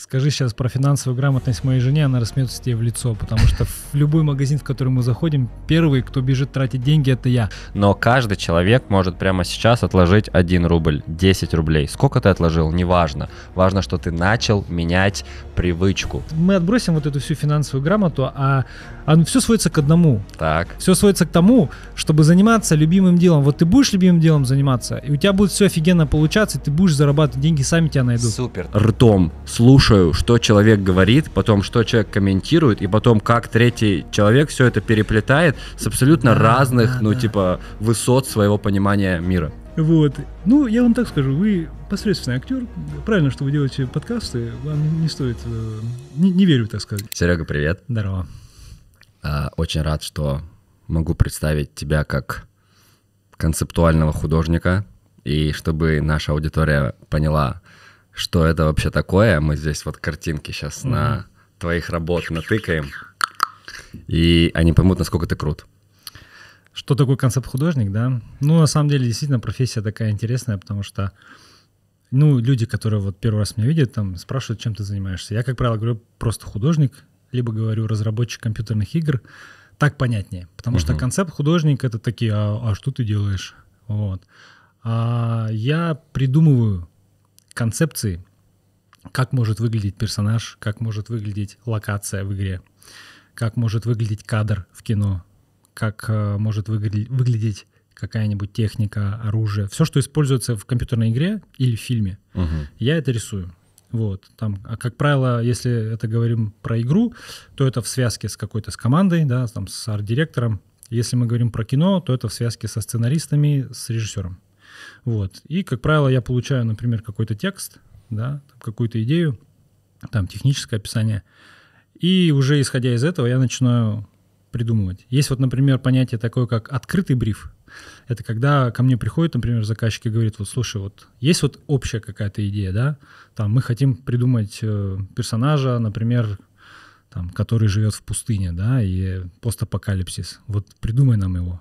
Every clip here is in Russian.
Скажи сейчас про финансовую грамотность моей жене, она рассмеется тебе в лицо, потому что в любой магазин, в который мы заходим, первый, кто бежит тратить деньги, это я. Но каждый человек может прямо сейчас отложить 1 рубль, 10 рублей. Сколько ты отложил, неважно. Важно, что ты начал менять привычку. Мы отбросим вот эту всю финансовую грамоту, а оно а все сводится к одному. Так. Все сводится к тому, чтобы заниматься любимым делом. Вот ты будешь любимым делом заниматься, и у тебя будет все офигенно получаться, и ты будешь зарабатывать деньги, сами тебя найдут. Супер. Ртом слушай слушаю, что человек говорит, потом что человек комментирует, и потом как третий человек все это переплетает с абсолютно да, разных, да, ну да. типа, высот своего понимания мира. Вот. Ну, я вам так скажу, вы посредственный актер. Правильно, что вы делаете подкасты. Вам не стоит... Э, не, не верю, так сказать. Серега, привет. Здорово. А, очень рад, что могу представить тебя как концептуального художника. И чтобы наша аудитория поняла, что это вообще такое. Мы здесь вот картинки сейчас mm на твоих работах натыкаем, и они поймут, насколько ты крут. Что такое концепт-художник, да? Ну, на самом деле, действительно, профессия такая интересная, потому что, ну, люди, которые вот первый раз меня видят, там, спрашивают, чем ты занимаешься. Я, как правило, говорю просто художник, либо говорю разработчик компьютерных игр, так понятнее. Потому uh-huh. что концепт художник это такие, а, а что ты делаешь? Вот. А я придумываю концепции, как может выглядеть персонаж, как может выглядеть локация в игре, как может выглядеть кадр в кино, как э, может выгля- выглядеть какая-нибудь техника, оружие. Все, что используется в компьютерной игре или в фильме, угу. я это рисую. Вот, там, а как правило, если это говорим про игру, то это в связке с какой-то с командой, да, там, с арт-директором. Если мы говорим про кино, то это в связке со сценаристами, с режиссером. Вот. И, как правило, я получаю, например, какой-то текст, да, какую-то идею, там техническое описание. И уже исходя из этого я начинаю придумывать. Есть вот, например, понятие такое, как открытый бриф. Это когда ко мне приходит, например, заказчик и говорит, вот слушай, вот есть вот общая какая-то идея, да, там мы хотим придумать э, персонажа, например, там, который живет в пустыне, да, и постапокалипсис. Вот придумай нам его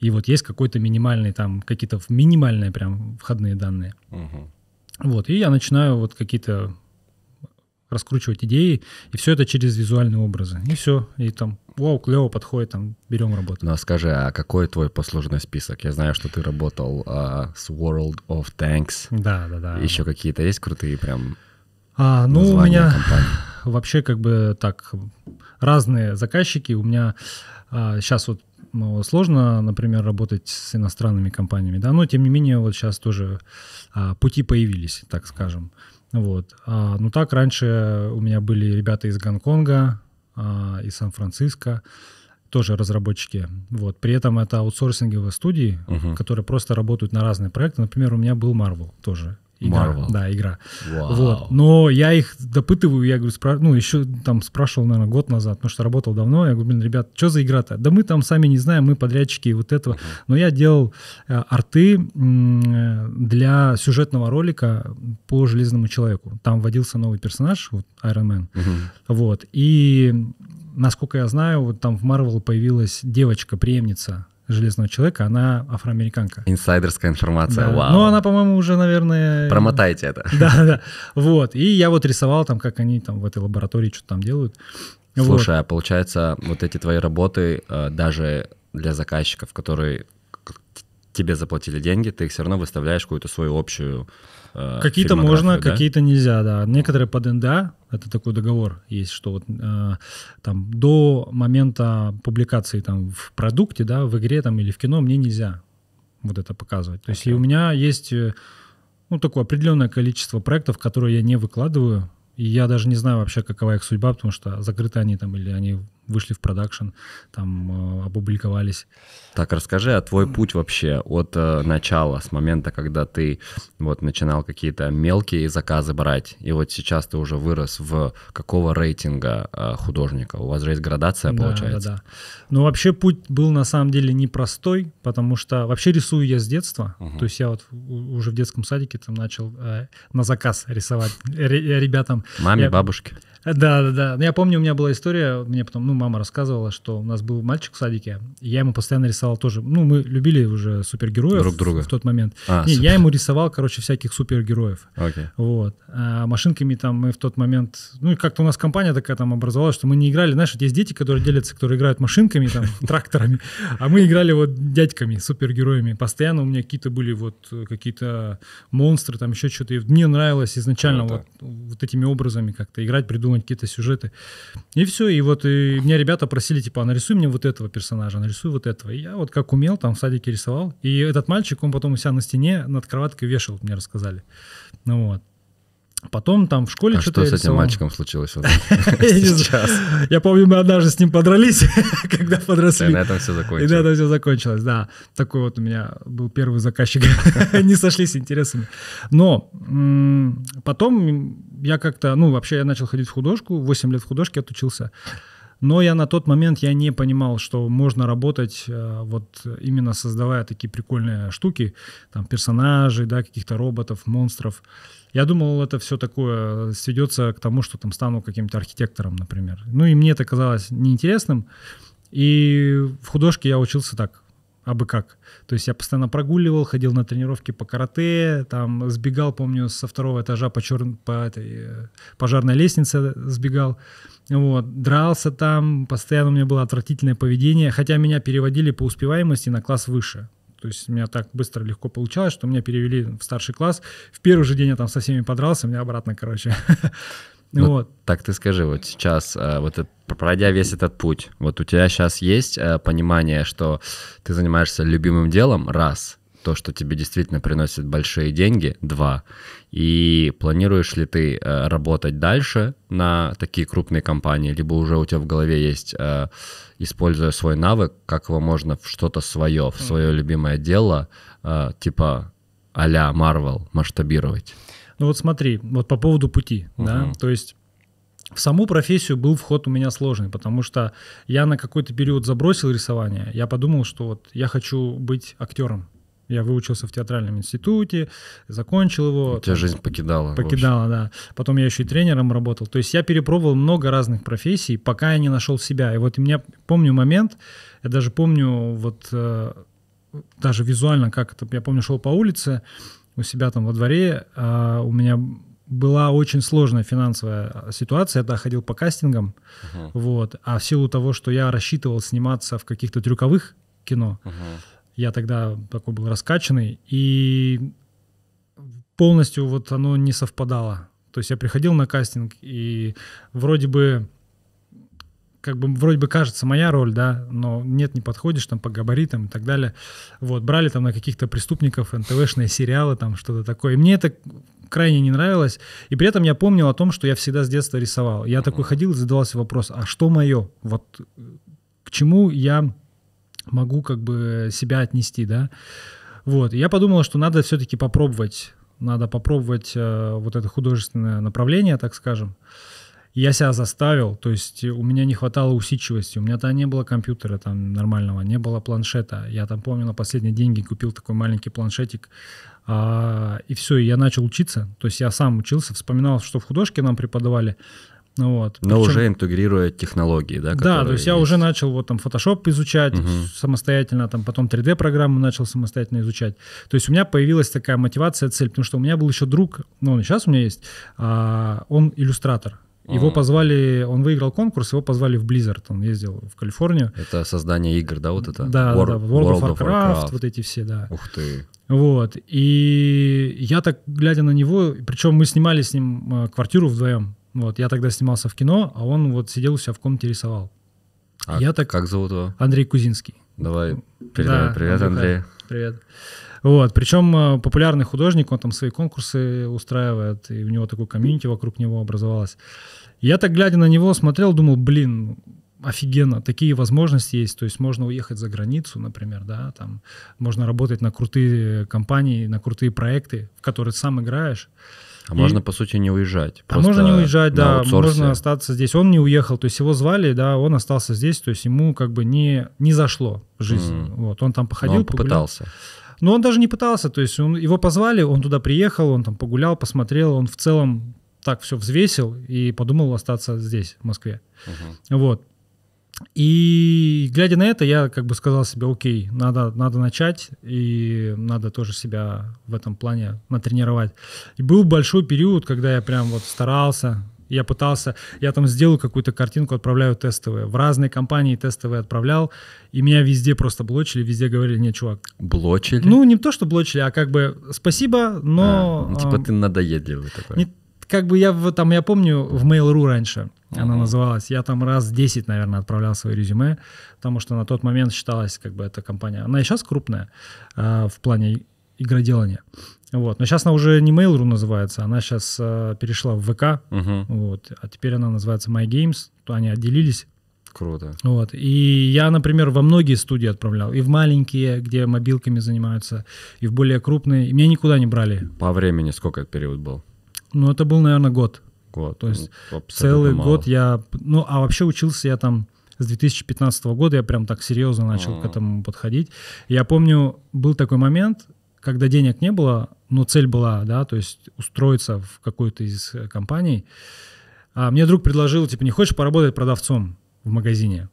и вот есть какой-то минимальный там, какие-то минимальные прям входные данные. Угу. Вот, и я начинаю вот какие-то раскручивать идеи, и все это через визуальные образы. И все, и там, вау, клево подходит, там, берем работу. Ну, а скажи, а какой твой послужный список? Я знаю, что ты работал а, с World of Tanks. Да, да, да. Еще какие-то есть крутые прям а, ну, у меня компании? вообще как бы так разные заказчики. У меня а, сейчас вот ну, сложно, например, работать с иностранными компаниями, да, но тем не менее вот сейчас тоже а, пути появились, так скажем, вот. А, ну так раньше у меня были ребята из Гонконга, а, из Сан-Франциско, тоже разработчики. Вот. При этом это аутсорсинговые студии, uh-huh. которые просто работают на разные проекты. Например, у меня был Marvel тоже. Игра, Marvel. да, игра. Wow. Вот. Но я их допытываю, я говорю, спра... ну, еще там спрашивал, наверное, год назад, потому что работал давно. Я говорю, блин, ребят, что за игра-то? Да мы там сами не знаем, мы подрядчики вот этого. Uh-huh. Но я делал э, арты м, э, для сюжетного ролика по Железному Человеку. Там вводился новый персонаж, вот, Iron Man. Uh-huh. Вот. И, насколько я знаю, вот там в Marvel появилась девочка-преемница Железного человека, она афроамериканка. Инсайдерская информация, да. вау. Ну, она, по-моему, уже, наверное... Промотайте это. Да, да. Вот. И я вот рисовал там, как они там в этой лаборатории что-то там делают. Слушай, вот. а получается, вот эти твои работы э, даже для заказчиков, которые тебе заплатили деньги, ты их все равно выставляешь какую-то свою общую Э, какие-то можно, да? какие-то нельзя, да. Некоторые под НДА, это такой договор есть, что вот э, там до момента публикации там в продукте, да, в игре там или в кино мне нельзя вот это показывать. То okay. есть и у меня есть э, ну, такое определенное количество проектов, которые я не выкладываю, и я даже не знаю вообще, какова их судьба, потому что закрыты они там или они вышли в продакшн, там э, опубликовались. Так, расскажи о а твой путь вообще от э, начала, с момента, когда ты вот начинал какие-то мелкие заказы брать, и вот сейчас ты уже вырос в какого рейтинга э, художника? У вас же есть градация, получается? Да, да, да. Ну, вообще путь был на самом деле непростой, потому что вообще рисую я с детства, угу. то есть я вот уже в детском садике там начал на заказ рисовать ребятам. Маме, я... бабушке. Да, да, да. Ну, я помню, у меня была история, мне потом, ну, мама рассказывала, что у нас был мальчик в садике, и я ему постоянно рисовал тоже. Ну, мы любили уже супергероев друг друга в тот момент. А, Не, супер. я ему рисовал, короче, всяких супергероев. Окей. Вот. А машинками там мы в тот момент, ну, как-то у нас компания такая там образовалась, что мы не играли, знаешь, вот есть дети, которые делятся, которые играют машинками, там, тракторами, а мы играли вот дядьками, супергероями. Постоянно у меня какие-то были вот э, какие-то монстры, там еще что-то. И мне нравилось изначально а, вот, вот этими образами как-то играть, придумывать придумать какие-то сюжеты. И все, и вот и меня ребята просили, типа, а нарисуй мне вот этого персонажа, нарисуй вот этого. И я вот как умел, там в садике рисовал. И этот мальчик, он потом у себя на стене над кроваткой вешал, мне рассказали. Ну вот. Потом там в школе а что-то что с этим мальчиком случилось вот сейчас? Я помню, мы однажды с ним подрались, когда подросли. И на этом все закончилось. И на этом все закончилось, да. Такой вот у меня был первый заказчик. Не сошлись интересами. Но потом я как-то, ну, вообще я начал ходить в художку, 8 лет в художке отучился. Но я на тот момент я не понимал, что можно работать э, вот именно создавая такие прикольные штуки, там персонажей, да, каких-то роботов, монстров. Я думал, это все такое сведется к тому, что там стану каким-то архитектором, например. Ну и мне это казалось неинтересным. И в художке я учился так, а бы как. То есть я постоянно прогуливал, ходил на тренировки по карате, там сбегал, помню, со второго этажа по, чер... по этой э, пожарной лестнице э, сбегал. Вот, дрался там, постоянно у меня было отвратительное поведение, хотя меня переводили по успеваемости на класс выше. То есть меня так быстро легко получалось, что меня перевели в старший класс. В первый же день я там со всеми подрался, меня обратно, короче. Ну, вот. Так ты скажи, вот сейчас, э, вот пройдя весь этот путь, вот у тебя сейчас есть э, понимание, что ты занимаешься любимым делом, раз, то, что тебе действительно приносит большие деньги, два, и планируешь ли ты э, работать дальше на такие крупные компании, либо уже у тебя в голове есть, используя свой навык, как его можно в что-то свое, в свое любимое дело, типа а-ля Marvel масштабировать? Ну вот смотри, вот по поводу пути, угу. да, то есть в саму профессию был вход у меня сложный, потому что я на какой-то период забросил рисование. Я подумал, что вот я хочу быть актером. Я выучился в театральном институте, закончил его. У тебя там, жизнь покидала. Покидала, да. Потом я еще и тренером работал. То есть я перепробовал много разных профессий, пока я не нашел себя. И вот у меня, помню момент, я даже помню вот э, даже визуально, как это, я помню, шел по улице, у себя там во дворе, а, у меня была очень сложная финансовая ситуация. Я тогда ходил по кастингам, uh-huh. вот. А в силу того, что я рассчитывал сниматься в каких-то трюковых кино, uh-huh. я тогда такой был раскачанный и полностью вот оно не совпадало. То есть я приходил на кастинг и вроде бы как бы вроде бы кажется моя роль, да, но нет, не подходишь там по габаритам и так далее. Вот, брали там на каких-то преступников НТВшные сериалы, там что-то такое. И мне это крайне не нравилось. И при этом я помнил о том, что я всегда с детства рисовал. Я такой ходил и задавался вопрос, а что мое? Вот к чему я могу как бы себя отнести, да? Вот, и я подумал, что надо все-таки попробовать, надо попробовать э, вот это художественное направление, так скажем. Э, я себя заставил, то есть э, у меня не хватало усидчивости, у меня там не было компьютера там нормального, не было планшета. Я там, помню, на последние деньги купил такой маленький планшетик, а, и все, и я начал учиться, то есть я сам учился, вспоминал, что в художке нам преподавали, ну Вот. Но Причем... уже интегрируя технологии, да? Да, то есть, я есть. уже начал вот там Photoshop изучать угу. самостоятельно, там потом 3D-программу начал самостоятельно изучать. То есть у меня появилась такая мотивация, цель, потому что у меня был еще друг, ну он сейчас у меня есть, а, он иллюстратор. Его позвали, он выиграл конкурс, его позвали в Blizzard, он ездил в Калифорнию. Это создание игр, да, вот это? Да, War, да, World, World of, Warcraft, of Warcraft, вот эти все, да. Ух ты. Вот, и я так, глядя на него, причем мы снимали с ним э, квартиру вдвоем, вот, я тогда снимался в кино, а он вот сидел у себя в комнате рисовал. А я так... как зовут его? Андрей Кузинский. Давай, передай да, привет, Андрей. Привет. Вот. Причем э, популярный художник, он там свои конкурсы устраивает, и у него такой комьюнити вокруг него образовалось. Я так, глядя на него, смотрел, думал, блин, офигенно, такие возможности есть, то есть можно уехать за границу, например, да, там можно работать на крутые компании, на крутые проекты, в которые ты сам играешь. А и... можно, по сути, не уезжать. А можно не уезжать, да, аутсорсе. можно остаться здесь. Он не уехал, то есть его звали, да, он остался здесь, то есть ему как бы не, не зашло жизнь. Mm. Вот, он там походил, Но он попытался. Погулял. Но он даже не пытался, то есть он, его позвали, он туда приехал, он там погулял, посмотрел, он в целом так все взвесил и подумал остаться здесь, в Москве. Угу. Вот. И глядя на это, я как бы сказал себе, окей, надо, надо начать, и надо тоже себя в этом плане натренировать. И был большой период, когда я прям вот старался, я пытался, я там сделал какую-то картинку, отправляю тестовые. В разные компании тестовые отправлял, и меня везде просто блочили, везде говорили, не, чувак. Блочили? Ну, не то, что блочили, а как бы спасибо, но... А, ну, типа ты надоедливый такой. Не, как бы я в, там, я помню, в Mail.ru раньше mm-hmm. она называлась, я там раз 10, наверное, отправлял свои резюме, потому что на тот момент считалась как бы эта компания, она и сейчас крупная а, в плане игроделания. Вот. Но сейчас она уже не Mail.ru называется, она сейчас э, перешла в ВК. Угу. Вот. А теперь она называется MyGames, То они отделились. Круто. Вот. И я, например, во многие студии отправлял. И в маленькие, где мобилками занимаются, и в более крупные. И меня никуда не брали. По времени сколько этот период был? Ну, это был, наверное, год. Год. То есть ну, целый мало. год я... Ну, а вообще учился я там с 2015 года я прям так серьезно начал А-а-а. к а. этому подходить. Я помню, был такой момент, когда денег не было, но цель была, да, то есть устроиться в какую-то из э, компаний. А мне друг предложил, типа, не хочешь поработать продавцом в магазине?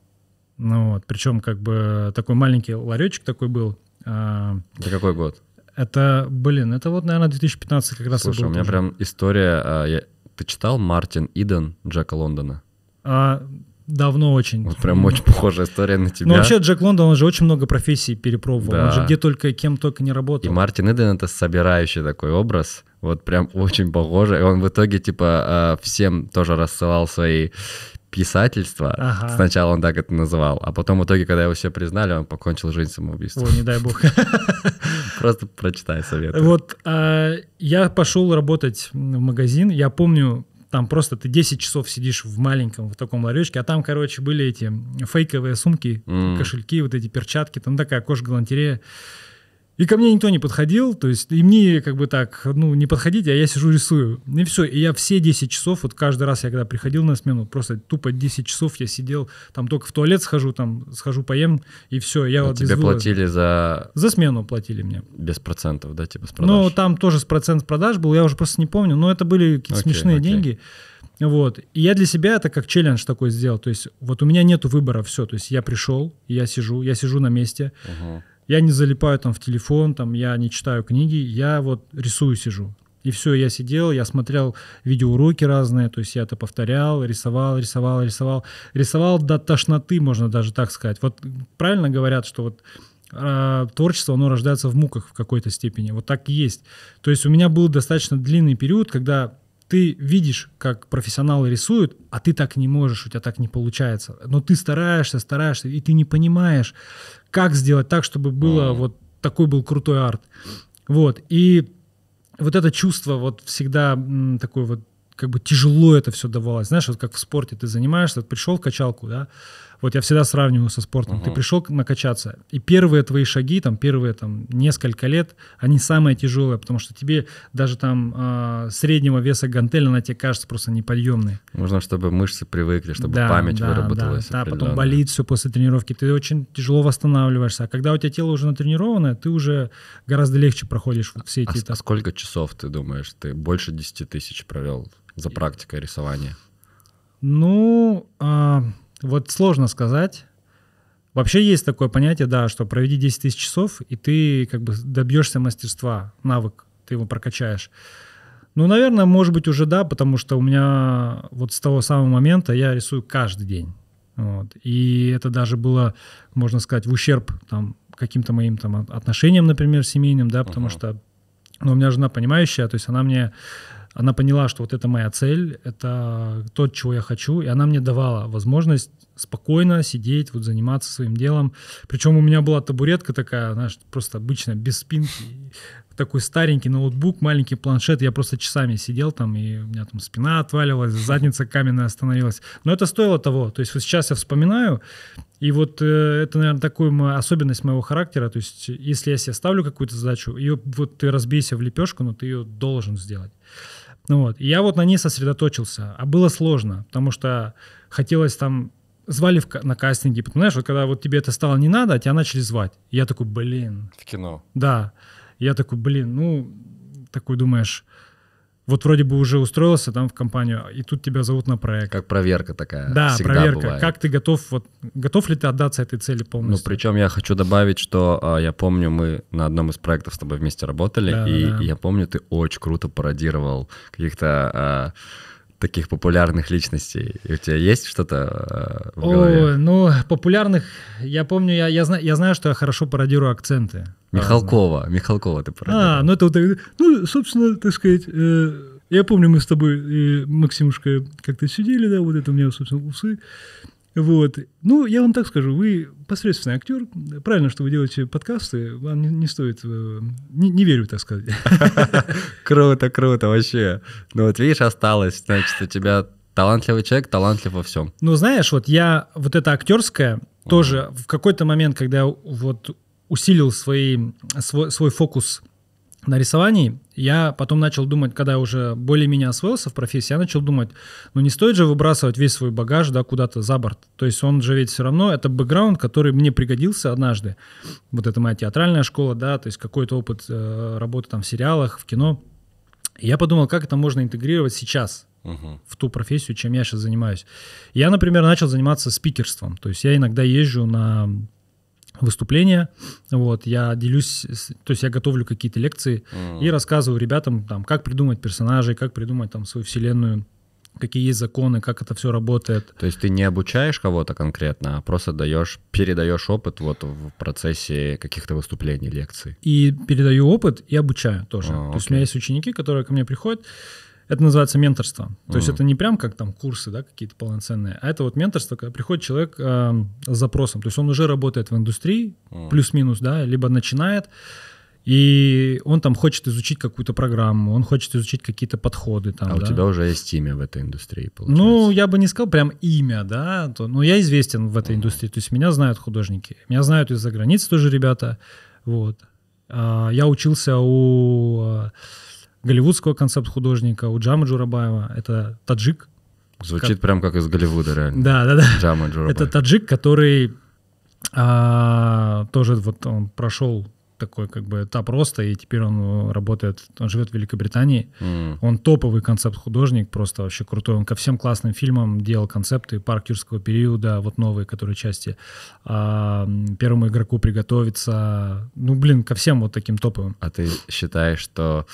Ну вот, причем как бы такой маленький ларечек такой был. А, это какой год? Это, блин, это вот, наверное, 2015 как раз Слушай, у меня тоже. прям история. А, я... Ты читал Мартин Иден Джека Лондона? А, Давно очень. Вот прям очень похожая история на ну, тебя. Ну вообще Джек Лондон, он же очень много профессий перепробовал. Да. Он же где только, кем только не работал. И Мартин Иден это собирающий такой образ. Вот прям очень похоже. И он в итоге типа а, всем тоже рассылал свои писательства. Ага. Сначала он так это называл, а потом в итоге, когда его все признали, он покончил жизнь самоубийством. Ой, не дай бог. Просто прочитай совет. Вот а, я пошел работать в магазин. Я помню, там просто ты 10 часов сидишь в маленьком вот таком ларечке, а там, короче, были эти фейковые сумки, mm. кошельки, вот эти перчатки, там такая кожа галантерея. И ко мне никто не подходил, то есть и мне как бы так, ну, не подходите, а я сижу рисую. И все, и я все 10 часов, вот каждый раз я когда приходил на смену, просто тупо 10 часов я сидел, там только в туалет схожу, там схожу поем, и все, я Но вот Тебе платили за... За смену платили мне. Без процентов, да, типа с ну, продаж? Ну, там тоже с процент продаж был, я уже просто не помню, но это были какие-то окей, смешные окей. деньги. Вот. И я для себя это как челлендж такой сделал. То есть вот у меня нет выбора, все. То есть я пришел, я сижу, я сижу на месте. uh я не залипаю там в телефон, там я не читаю книги, я вот рисую сижу. И все, я сидел, я смотрел видеоуроки разные, то есть я это повторял, рисовал, рисовал, рисовал. Рисовал до тошноты, можно даже так сказать. Вот правильно говорят, что вот а, творчество, оно рождается в муках в какой-то степени. Вот так и есть. То есть у меня был достаточно длинный период, когда ты видишь, как профессионалы рисуют, а ты так не можешь, у тебя так не получается. Но ты стараешься, стараешься, и ты не понимаешь, как сделать так, чтобы было mm. вот такой был крутой арт. Вот, и вот это чувство вот всегда м, такое вот как бы тяжело это все давалось. Знаешь, вот как в спорте ты занимаешься, вот пришел в качалку, да, вот я всегда сравниваю со спортом. Угу. Ты пришел накачаться, и первые твои шаги, там первые там несколько лет, они самые тяжелые, потому что тебе даже там э, среднего веса гантель, она тебе кажется просто неподъемной. Нужно, чтобы мышцы привыкли, чтобы да, память да, выработалась. Да, да, потом болит все после тренировки, ты очень тяжело восстанавливаешься. А когда у тебя тело уже натренированное, ты уже гораздо легче проходишь все а эти а, А сколько часов ты думаешь? Ты больше 10 тысяч провел за практикой рисования? Ну, а, вот сложно сказать. Вообще есть такое понятие, да, что проведи 10 тысяч часов, и ты как бы добьешься мастерства, навык, ты его прокачаешь. Ну, наверное, может быть, уже да, потому что у меня вот с того самого момента я рисую каждый день. Вот. И это даже было, можно сказать, в ущерб там, каким-то моим там, отношениям, например, семейным, да, потому uh-huh. что ну, у меня жена понимающая, то есть она мне она поняла, что вот это моя цель, это то, чего я хочу, и она мне давала возможность спокойно сидеть, вот заниматься своим делом. Причем у меня была табуретка такая, знаешь, просто обычно без спинки, такой старенький ноутбук, маленький планшет, я просто часами сидел там, и у меня там спина отваливалась, задница каменная остановилась. Но это стоило того, то есть вот сейчас я вспоминаю, и вот э, это, наверное, такая особенность моего характера, то есть если я себе ставлю какую-то задачу, ее вот ты разбейся в лепешку, но ты ее должен сделать. Ну вот, и я вот на ней сосредоточился, а было сложно, потому что хотелось там звали в, на кастинге, потому знаешь, вот когда вот тебе это стало не надо, а тебя начали звать. И я такой, блин. В кино. Да. Я такой, блин, ну, такой думаешь, вот вроде бы уже устроился там в компанию, и тут тебя зовут на проект. Как проверка такая. Да, Всегда проверка. Бывает. Как ты готов, вот готов ли ты отдаться этой цели полностью? Ну, причем я хочу добавить, что а, я помню, мы на одном из проектов с тобой вместе работали, да, и да, я помню, ты очень круто пародировал каких-то а, таких популярных личностей? И у тебя есть что-то э, в голове? О, ну, популярных, я помню, я, я, знаю я знаю, что я хорошо пародирую акценты. Михалкова, разные. Михалкова ты а, пародируешь. А, ну это, вот ну, собственно, так сказать... Э, я помню, мы с тобой, и Максимушка, как-то сидели, да, вот это у меня, собственно, усы. Вот. Ну, я вам так скажу, вы посредственный актер. Правильно, что вы делаете подкасты, вам не, не стоит... Э, не, не верю, так сказать. Круто, круто вообще. Ну вот видишь, осталось, значит, у тебя талантливый человек, талантлив во всем. Ну, знаешь, вот я, вот это актерское, тоже в какой-то момент, когда вот усилил свои, свой, свой фокус на рисовании, я потом начал думать, когда я уже более-менее освоился в профессии, я начал думать, ну не стоит же выбрасывать весь свой багаж да, куда-то за борт. То есть он же ведь все равно, это бэкграунд, который мне пригодился однажды. Вот это моя театральная школа, да, то есть какой-то опыт э, работы там в сериалах, в кино. И я подумал, как это можно интегрировать сейчас, в ту профессию, чем я сейчас занимаюсь. Я, например, начал заниматься спикерством. То есть я иногда езжу на выступления, вот, я делюсь, то есть я готовлю какие-то лекции mm-hmm. и рассказываю ребятам, там, как придумать персонажей, как придумать там свою вселенную, какие есть законы, как это все работает. То есть ты не обучаешь кого-то конкретно, а просто даешь, передаешь опыт вот в процессе каких-то выступлений, лекций. И передаю опыт и обучаю тоже. А, oh, то есть у меня есть ученики, которые ко мне приходят, это называется менторство. То mm. есть это не прям как там курсы, да, какие-то полноценные, а это вот менторство, когда приходит человек э, с запросом. То есть он уже работает в индустрии, mm. плюс-минус, да, либо начинает, и он там хочет изучить какую-то программу, он хочет изучить какие-то подходы. Там, а да. у тебя уже есть имя в этой индустрии, получается? Ну, я бы не сказал прям имя, да, то, но я известен в этой mm. индустрии, то есть меня знают художники, меня знают из-за границы тоже ребята, вот. А, я учился у голливудского концепт-художника, у Джама Джурабаева. Это таджик. Звучит как... прям как из Голливуда, реально. Да, да, да. Джама Джурабаев. Это таджик, который а, тоже вот он прошел такой как бы этап роста, и теперь он э, работает, он живет в Великобритании. Mm. Он топовый концепт-художник, просто вообще крутой. Он ко всем классным фильмам делал концепты «Парк юрского периода», вот новые, которые части. А, «Первому игроку приготовиться». Ну, блин, ко всем вот таким топовым. А ты считаешь, что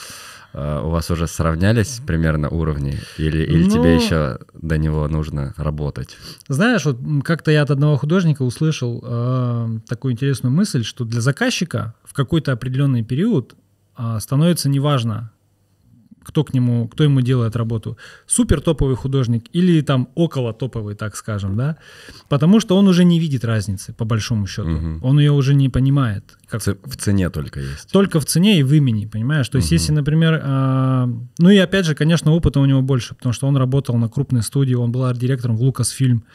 э, у вас уже сравнялись примерно уровни? Или, или ну, тебе еще до него нужно работать? Знаешь, вот как-то я от одного художника услышал э, такую интересную мысль, что для заказчика в какой-то определенный период а, становится неважно, кто к нему, кто ему делает работу, супер топовый художник или там около топовый, так скажем, да, потому что он уже не видит разницы по большому счету, угу. он ее уже не понимает. Как... В цене только есть. Только в цене и в имени, понимаешь? То есть угу. если, например, э... ну и опять же, конечно, опыта у него больше, потому что он работал на крупной студии, он был арт-директором в лукас фильм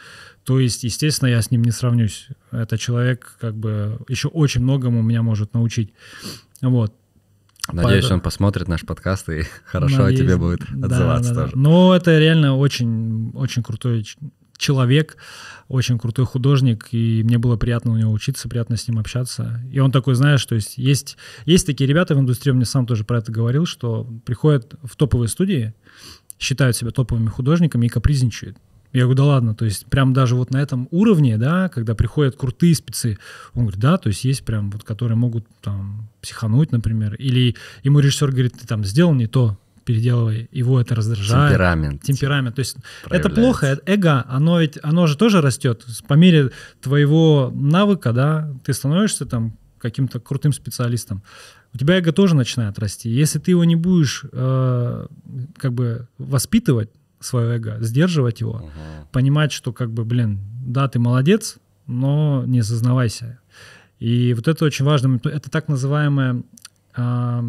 то есть, естественно, я с ним не сравнюсь. Это человек, как бы, еще очень многому меня может научить. Вот. Надеюсь, Поэтому... он посмотрит наш подкаст и хорошо Надеюсь, о тебе будет отзываться да, да, тоже. Да. Но это реально очень, очень крутой человек, очень крутой художник, и мне было приятно у него учиться, приятно с ним общаться. И он такой, знаешь, то есть есть, есть такие ребята в индустрии, он мне сам тоже про это говорил, что приходят в топовые студии, считают себя топовыми художниками и капризничают. Я говорю, да ладно, то есть прям даже вот на этом уровне, да, когда приходят крутые спецы, он говорит, да, то есть есть прям вот, которые могут там психануть, например, или ему режиссер говорит, ты там сделал не то, переделывай, его это раздражает. Темперамент. Темперамент. То есть это плохо, эго, оно ведь, оно же тоже растет. По мере твоего навыка, да, ты становишься там каким-то крутым специалистом. У тебя эго тоже начинает расти. Если ты его не будешь э, как бы воспитывать, свое эго, сдерживать его, угу. понимать, что как бы, блин, да, ты молодец, но не зазнавайся. И вот это очень важно. Это так называемая э,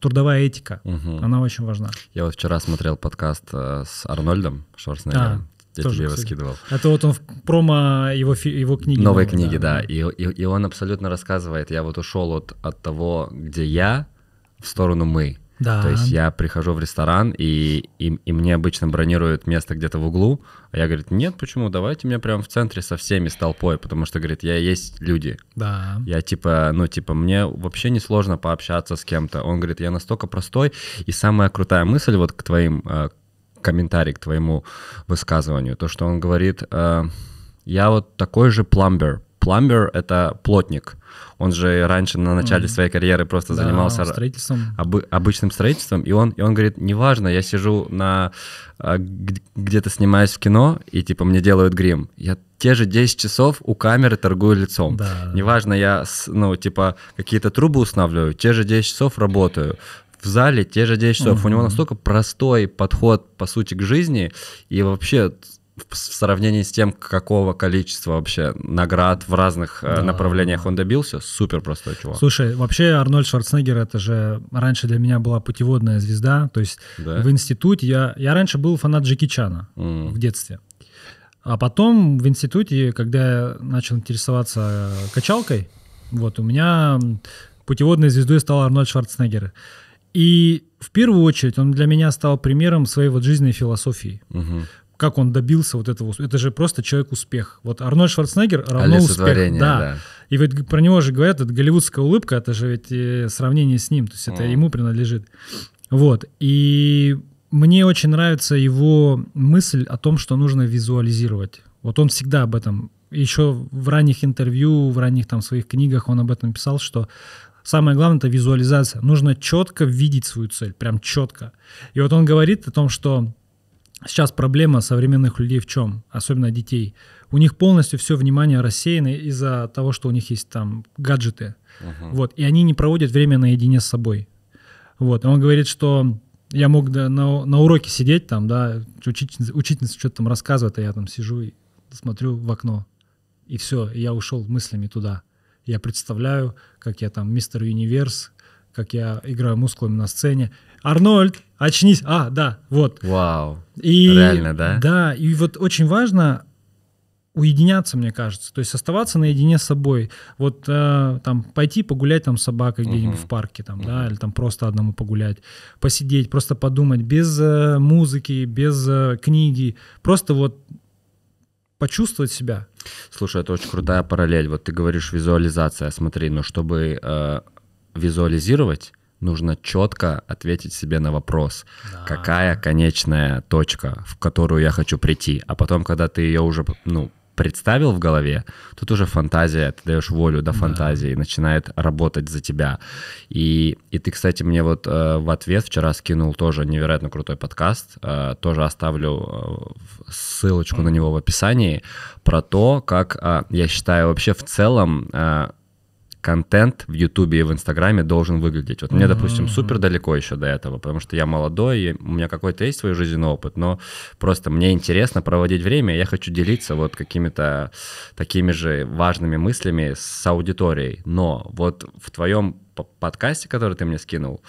трудовая этика. Угу. Она очень важна. Я вот вчера смотрел подкаст э, с Арнольдом Шварценеггером. А, я тоже, тебе его скидывал. Это вот он в промо его, его книги. Новой наверное, книги, да. да. И, и, и он абсолютно рассказывает, я вот ушел от, от того, где я, в сторону мы. Да. То есть я прихожу в ресторан, и, и, и мне обычно бронируют место где-то в углу, а я, говорю нет, почему, давайте меня прямо в центре со всеми, с толпой, потому что, говорит, я есть люди. Да. Я типа, ну типа, мне вообще не сложно пообщаться с кем-то. Он говорит, я настолько простой, и самая крутая мысль вот к твоим, э, комментарий к твоему высказыванию, то, что он говорит, э, я вот такой же пломбер, Plumber — это плотник. Он же раньше на начале mm-hmm. своей карьеры просто да, занимался строительством. Об, обычным строительством. И он, и он говорит, неважно, я сижу на а, где-то снимаюсь в кино, и типа мне делают грим. Я те же 10 часов у камеры торгую лицом. Да, неважно, я, ну, типа, какие-то трубы устанавливаю, те же 10 часов работаю в зале те же 10 часов. Угу. У него настолько простой подход, по сути, к жизни, и вообще в сравнении с тем, какого количества вообще наград в разных э, да, направлениях он добился, супер просто чувак. Слушай, вообще Арнольд Шварценеггер это же раньше для меня была путеводная звезда, то есть да? в институте я я раньше был фанат Джеки Чана mm. в детстве, а потом в институте, когда я начал интересоваться э, качалкой, вот у меня путеводной звездой стал Арнольд Шварценеггер. И в первую очередь он для меня стал примером своей вот жизненной философии. Угу как он добился вот этого. Это же просто человек-успех. Вот Арнольд Шварценеггер равно успех. Да. да. И вот про него же говорят, это голливудская улыбка, это же ведь э, сравнение с ним, то есть это mm. ему принадлежит. Вот. И мне очень нравится его мысль о том, что нужно визуализировать. Вот он всегда об этом, еще в ранних интервью, в ранних там своих книгах он об этом писал, что самое главное это визуализация. Нужно четко видеть свою цель, прям четко. И вот он говорит о том, что Сейчас проблема современных людей в чем, особенно детей. У них полностью все внимание рассеяно из-за того, что у них есть там гаджеты. Uh-huh. Вот, и они не проводят время наедине с собой. Вот, он говорит, что я мог на, на уроке сидеть там, да, учительница, учительница что-то там рассказывает, а я там сижу и смотрю в окно. И все, и я ушел мыслями туда. Я представляю, как я там мистер Универс, как я играю мускулами на сцене. Арнольд, очнись. А, да, вот. Вау. И, Реально, да? Да, и вот очень важно уединяться, мне кажется, то есть оставаться наедине с собой, вот э, там пойти погулять там с собакой где-нибудь в парке там, uh-huh. да, или там просто одному погулять, посидеть, просто подумать без э, музыки, без э, книги, просто вот почувствовать себя. Слушай, это очень крутая параллель. Вот ты говоришь визуализация, смотри, но ну, чтобы э, визуализировать нужно четко ответить себе на вопрос, да. какая конечная точка, в которую я хочу прийти. А потом, когда ты ее уже ну, представил в голове, тут уже фантазия, ты даешь волю до да, фантазии, да. начинает работать за тебя. И, и ты, кстати, мне вот э, в ответ вчера скинул тоже невероятно крутой подкаст, э, тоже оставлю э, ссылочку mm на него в описании, про то, как э, я считаю вообще в целом... Э, контент в Ютубе и в Инстаграме должен выглядеть. Вот мне, допустим, супер далеко еще до этого, потому что я молодой, и у меня какой-то есть свой жизненный опыт, но просто мне интересно проводить время, я хочу делиться вот какими-то такими же важными мыслями с аудиторией. Но вот в твоем подкасте, который ты мне скинул,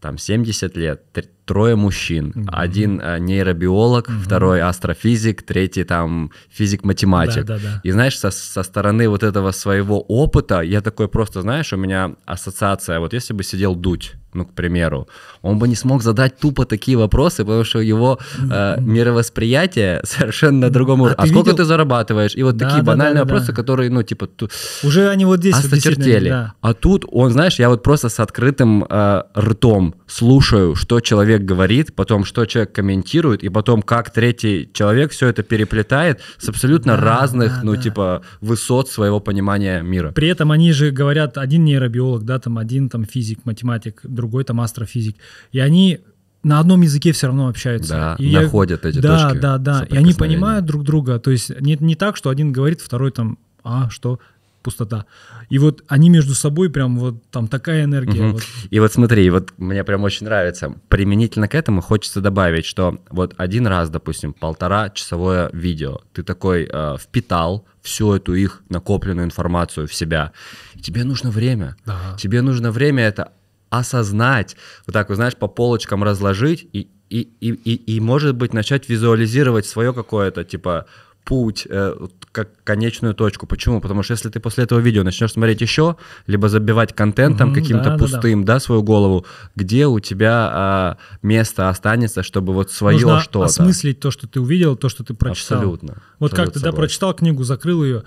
там 70 лет, трое мужчин, mm-hmm. один э, нейробиолог, mm-hmm. второй астрофизик, третий там физик-математик. Да, да, да. И знаешь, со, со стороны вот этого своего опыта, я такой просто, знаешь, у меня ассоциация, вот если бы сидел дуть ну, к примеру, он бы не смог задать тупо такие вопросы, потому что его э, мировосприятие совершенно на другом уровне. А, а сколько видел? ты зарабатываешь? И вот да, такие да, банальные да, да, вопросы, да. которые, ну, типа... Ту... Уже они вот здесь осточертели. Вот а, да. А тут он, знаешь, я вот просто с открытым э, ртом слушаю, что человек говорит, потом что человек комментирует, и потом как третий человек все это переплетает с абсолютно да, разных, да, ну, да. типа, высот своего понимания мира. При этом они же говорят, один нейробиолог, да, там один там физик, математик, другой другой там астрофизик. И они на одном языке все равно общаются. Да, и находят я... эти да, точки. Да, да, да. И они понимают друг друга. То есть не, не так, что один говорит, второй там, а, что, пустота. И вот они между собой прям вот там такая энергия. Угу. Вот. И вот смотри, вот мне прям очень нравится. Применительно к этому хочется добавить, что вот один раз, допустим, полтора часовое видео, ты такой э, впитал всю эту их накопленную информацию в себя. Тебе нужно время. Да. Тебе нужно время это осознать, вот так, вот, знаешь, по полочкам разложить и, и, и, и, и может быть, начать визуализировать свое какое-то, типа, путь, э, как конечную точку. Почему? Потому что если ты после этого видео начнешь смотреть еще, либо забивать контентом mm-hmm, каким-то да, пустым, да, да. да, свою голову, где у тебя э, место останется, чтобы вот свое Нужно что-то. осмыслить то, что ты увидел, то, что ты прочитал. Абсолютно. Вот абсолютно как ты, да, прочитал книгу, закрыл ее,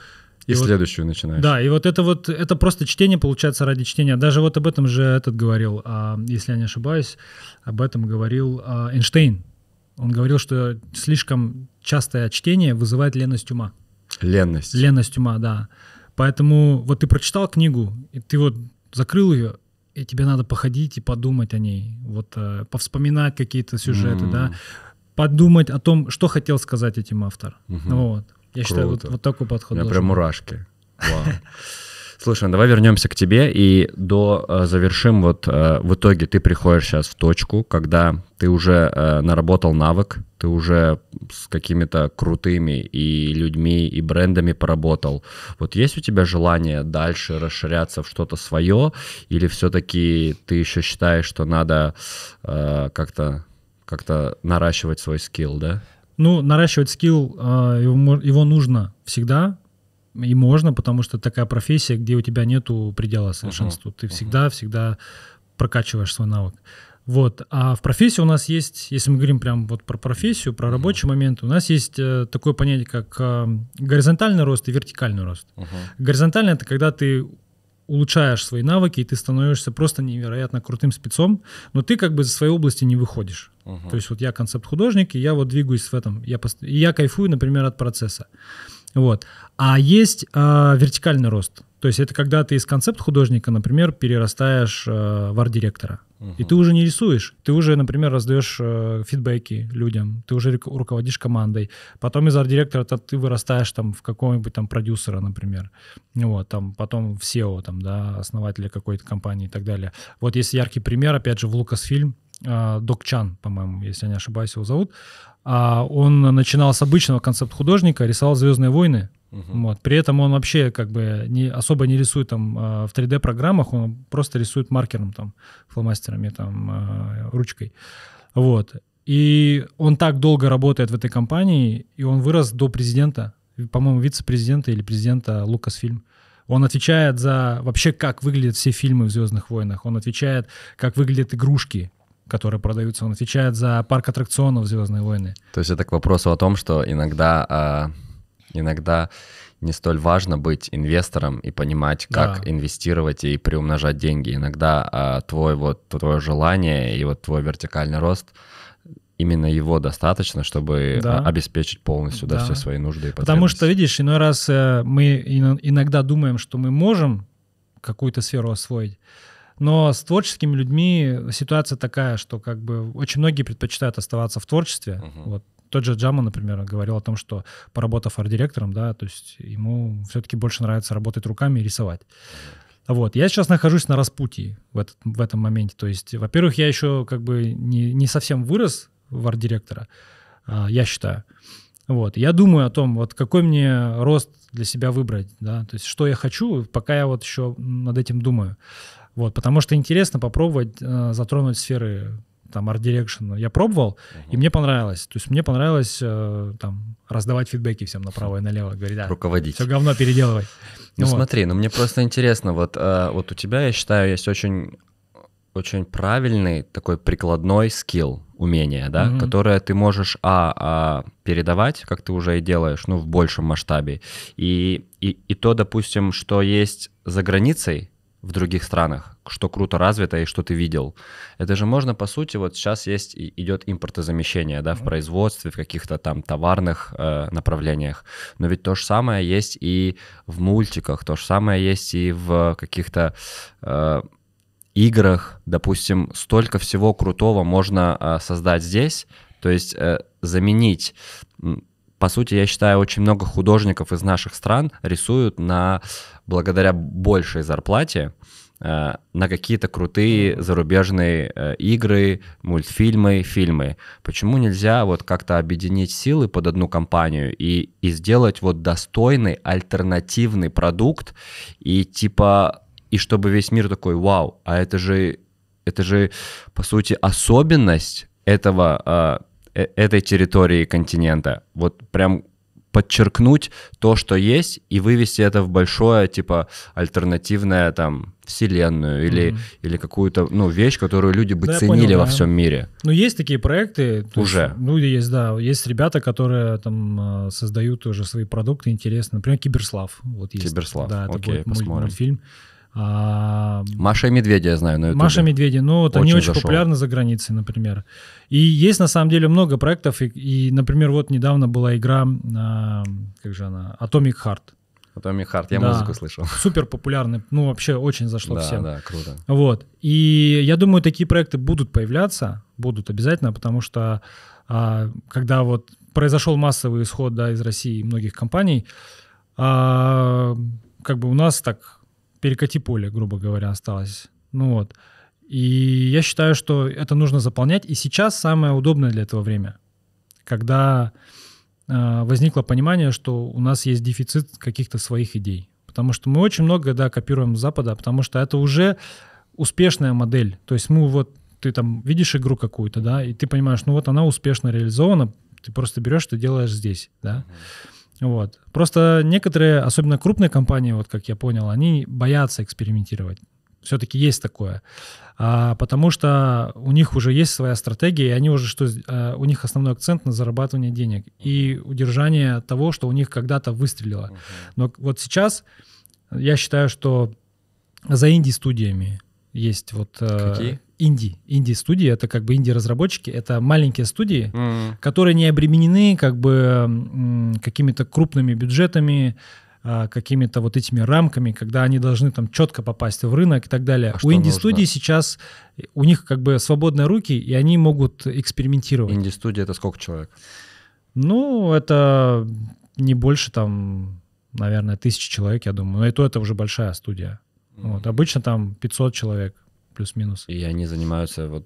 и, и следующую начинаешь. Да, и вот это вот, это просто чтение получается ради чтения. Даже вот об этом же этот говорил, а, если я не ошибаюсь, об этом говорил а, Эйнштейн. Он говорил, что слишком частое чтение вызывает леность ума. Ленность. Ленность ума, да. Поэтому вот ты прочитал книгу, и ты вот закрыл ее, и тебе надо походить и подумать о ней, вот э, повспоминать какие-то сюжеты, mm. да, подумать о том, что хотел сказать этим автор. Mm-hmm. Вот. Я Круто. считаю, вот, вот такой подход. У меня прям мурашки. Вау. Слушай, ну давай вернемся к тебе и до э, завершим. Вот э, в итоге ты приходишь сейчас в точку, когда ты уже э, наработал навык, ты уже с какими-то крутыми и людьми, и брендами поработал. Вот есть у тебя желание дальше расширяться в что-то свое, или все-таки ты еще считаешь, что надо э, как-то как-то наращивать свой скилл, да? Ну, наращивать скилл, а, его, его нужно всегда, и можно, потому что такая профессия, где у тебя нету предела совершенства. Uh-huh. Ты всегда, uh-huh. всегда прокачиваешь свой навык. Вот. А в профессии у нас есть, если мы говорим прям вот про профессию, про рабочий uh-huh. момент, у нас есть э, такое понятие, как э, горизонтальный рост и вертикальный рост. Uh-huh. Горизонтальный — это когда ты улучшаешь свои навыки, и ты становишься просто невероятно крутым спецом, но ты как бы за своей области не выходишь. Uh-huh. То есть вот я концепт-художник, и я вот двигаюсь в этом, я, пост... я кайфую, например, от процесса. Вот. А есть э, вертикальный рост. То есть это когда ты из концепт художника, например, перерастаешь э, в арт-директора. Угу. И ты уже не рисуешь, ты уже, например, раздаешь э, фидбэки людям, ты уже руководишь командой. Потом из арт-директора ты вырастаешь там в какого-нибудь там продюсера, например. Вот, там, потом в SEO, там, да, основателя какой-то компании и так далее. Вот есть яркий пример, опять же, в Lucasfilm. Э, Док Чан, по-моему, если я не ошибаюсь, его зовут. А он начинал с обычного концепт-художника, рисовал «Звездные войны», Угу. Вот. При этом он вообще как бы не, особо не рисует там а, в 3D-программах, он просто рисует маркером, там, фломастерами, там, а, ручкой. Вот. И он так долго работает в этой компании, и он вырос до президента, по-моему, вице-президента или президента Lucasfilm. Он отвечает за вообще, как выглядят все фильмы в «Звездных войнах». Он отвечает, как выглядят игрушки, которые продаются. Он отвечает за парк аттракционов «Звездные войны». То есть это к вопросу о том, что иногда а, иногда не столь важно быть инвестором и понимать, как да. инвестировать и приумножать деньги. Иногда а, твой вот твое желание и вот твой вертикальный рост именно его достаточно, чтобы а, да. обеспечить полностью да, да. все свои нужды и Потому что, видишь, иной раз э, мы иногда думаем, что мы можем какую-то сферу освоить, но с творческими людьми ситуация такая, что как бы очень многие предпочитают оставаться в творчестве, угу. вот тот же Джама, например, говорил о том, что поработав арт-директором, да, то есть ему все-таки больше нравится работать руками и рисовать. Вот, я сейчас нахожусь на распутии в, этот, в этом моменте. То есть, во-первых, я еще как бы не, не совсем вырос в арт-директора, а, я считаю. Вот, я думаю о том, вот какой мне рост для себя выбрать, да, то есть что я хочу, пока я вот еще над этим думаю. Вот, потому что интересно попробовать э, затронуть сферы там Art Direction я пробовал, uh-huh. и мне понравилось. То есть мне понравилось э, там раздавать фидбэки всем направо и налево, говорить, да, руководить. Все говно переделывать. Ну вот. смотри, ну мне просто интересно, вот, э, вот у тебя, я считаю, есть очень очень правильный такой прикладной скилл, умение, да, mm-hmm. которое ты можешь а, а передавать, как ты уже и делаешь, ну в большем масштабе, и и и то, допустим, что есть за границей в других странах, что круто развито и что ты видел. Это же можно, по сути, вот сейчас есть идет импортозамещение, да, в производстве, в каких-то там товарных э, направлениях. Но ведь то же самое есть и в мультиках, то же самое есть и в каких-то э, играх, допустим, столько всего крутого можно э, создать здесь, то есть э, заменить по сути, я считаю, очень много художников из наших стран рисуют на благодаря большей зарплате, Э, на какие-то крутые зарубежные э, игры, мультфильмы, фильмы. Почему нельзя вот как-то объединить силы под одну компанию и, и сделать вот достойный альтернативный продукт и типа и чтобы весь мир такой, вау, а это же это же по сути особенность этого э, этой территории континента. Вот прям подчеркнуть то, что есть, и вывести это в большое, типа, альтернативное там вселенную или, mm-hmm. или какую-то ну, вещь, которую люди бы да, ну, ценили понял, во да. всем мире. Ну, есть такие проекты. Уже. Есть, ну, есть, да. Есть ребята, которые там а, создают уже свои продукты интересные. Например, Киберслав. Вот есть. Киберслав. Да, это Окей, будет посмотрим. мультфильм. А... Маша и Медведя, я знаю, на YouTube. Маша и Медведя, ну, вот очень они очень зашел. популярны за границей, например. И есть, на самом деле, много проектов, и, и например, вот недавно была игра, а, как же она, Atomic Heart. Atomic а Heart, я да. музыку слышал. Супер популярный, ну вообще очень зашло да, всем. Да, круто. Вот, и я думаю, такие проекты будут появляться, будут обязательно, потому что а, когда вот произошел массовый исход да, из России многих компаний, а, как бы у нас так перекати поле, грубо говоря, осталось. Ну вот. И я считаю, что это нужно заполнять. И сейчас самое удобное для этого время, когда Э, возникло понимание, что у нас есть дефицит каких-то своих идей. Потому что мы очень много да, копируем с Запада, потому что это уже успешная модель. То есть мы вот, ты там видишь игру какую-то, да, и ты понимаешь, ну вот она успешно реализована, ты просто берешь, ты делаешь здесь, да. Вот. Просто некоторые, особенно крупные компании, вот как я понял, они боятся экспериментировать. Все-таки есть такое. А, потому что у них уже есть своя стратегия, и они уже что, э, у них основной акцент на зарабатывание денег и удержание того, что у них когда-то выстрелило. Но вот сейчас я считаю, что за инди-студиями есть вот... Э, Какие? инди. Инди-студии, это как бы инди-разработчики, это маленькие студии, mm-hmm. которые не обременены как бы какими-то крупными бюджетами, а, какими-то вот этими рамками, когда они должны там четко попасть в рынок и так далее. А у инди-студии сейчас, у них как бы свободные руки, и они могут экспериментировать. Инди-студия — это сколько человек? Ну, это не больше там, наверное, тысячи человек, я думаю. Но и то это уже большая студия. Mm-hmm. Вот. Обычно там 500 человек плюс-минус. И они занимаются вот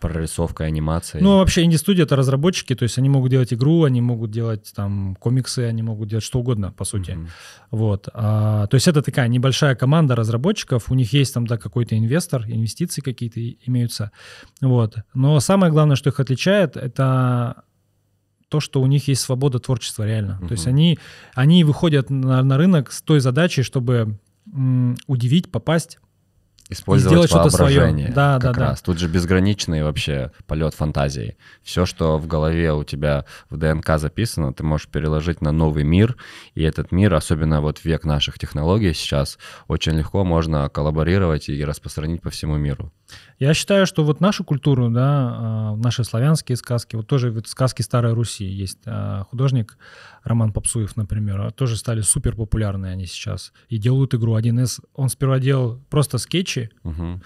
прорисовка, анимация. Ну, вообще инди-студия — это разработчики, то есть они могут делать игру, они могут делать там комиксы, они могут делать что угодно, по сути. Mm-hmm. Вот. А, то есть это такая небольшая команда разработчиков, у них есть там, да, какой-то инвестор, инвестиции какие-то имеются. Вот. Но самое главное, что их отличает, это то, что у них есть свобода творчества реально. Uh-huh. То есть они, они выходят на, на рынок с той задачей, чтобы м, удивить, попасть, использовать сделать воображение. Свое. Да, как да, раз. да. Тут же безграничный вообще полет фантазии. Все, что в голове у тебя в ДНК записано, ты можешь переложить на новый мир. И этот мир, особенно вот век наших технологий сейчас, очень легко можно коллаборировать и распространить по всему миру. Я считаю, что вот нашу культуру, да, а, наши славянские сказки, вот тоже вот сказки Старой Руси есть. А, художник Роман Попсуев, например, а, тоже стали супер популярны они сейчас. И делают игру 1С. Он сперва делал просто скетчи, угу.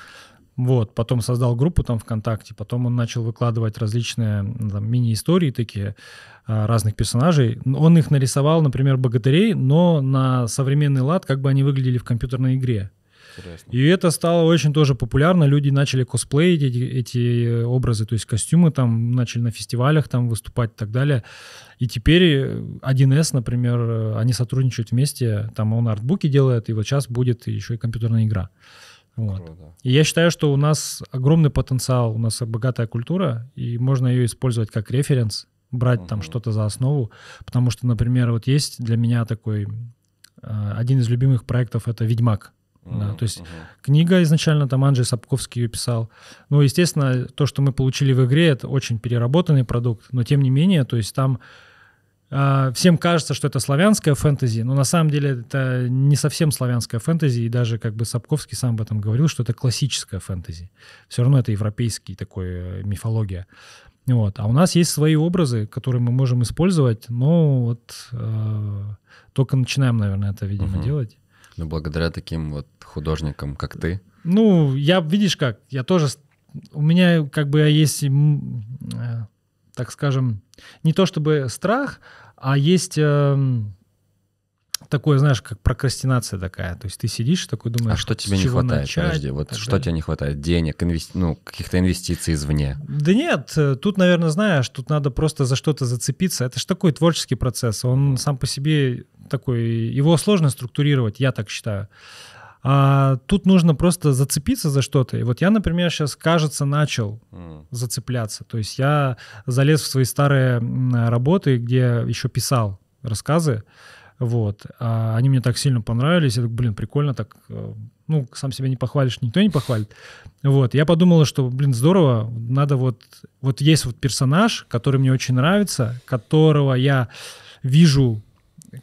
Вот, потом создал группу там ВКонтакте, потом он начал выкладывать различные ну, мини-истории такие разных персонажей. Он их нарисовал, например, богатырей, но на современный лад, как бы они выглядели в компьютерной игре. Интересно. И это стало очень тоже популярно. Люди начали косплеить эти, эти э, образы, то есть костюмы там начали на фестивалях там выступать и так далее. И теперь 1С, э, например, э, они сотрудничают вместе, там он артбуки делает, и вот сейчас будет еще и компьютерная игра. Вот. И я считаю, что у нас огромный потенциал, у нас богатая культура, и можно ее использовать как референс, брать угу. там что-то за основу, потому что, например, вот есть для меня такой один из любимых проектов это Ведьмак. Mm-hmm. Да, то есть mm-hmm. книга изначально там Анджей Сапковский ее писал. Ну, естественно, то, что мы получили в игре, это очень переработанный продукт, но тем не менее, то есть там э, всем кажется, что это славянская фэнтези, но на самом деле это не совсем славянская фэнтези, и даже как бы Сапковский сам об этом говорил, что это классическая фэнтези. Все равно это европейский такой э, мифология. Вот. А у нас есть свои образы, которые мы можем использовать, но вот э, только начинаем, наверное, это, видимо, uh-huh. делать. Ну, благодаря таким вот художникам, как ты. Ну, я, видишь как, я тоже... У меня как бы есть, э, так скажем, не то чтобы страх, а есть... Эм, такое, знаешь, как прокрастинация такая. То есть ты сидишь такой думаешь. А что тебе не хватает? Начать, Подожди, вот что далее. тебе не хватает? Денег, инвести... ну каких-то инвестиций извне? Да нет, э, тут, наверное, знаешь, тут надо просто за что-то зацепиться. Это же такой творческий процесс. Он сам по себе такой. Его сложно структурировать, я так считаю. А тут нужно просто зацепиться за что-то. И вот я, например, сейчас, кажется, начал mm. зацепляться. То есть я залез в свои старые работы, где еще писал рассказы. Вот. А они мне так сильно понравились. Я так, блин, прикольно так. Э, ну, сам себя не похвалишь, никто не похвалит. Вот. Я подумал, что, блин, здорово. Надо вот... Вот есть вот персонаж, который мне очень нравится, которого я вижу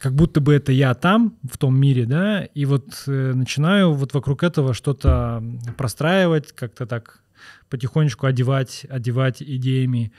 как будто бы это я там, в том мире, да, и вот э, начинаю вот вокруг этого что-то простраивать, как-то так потихонечку одевать, одевать идеями.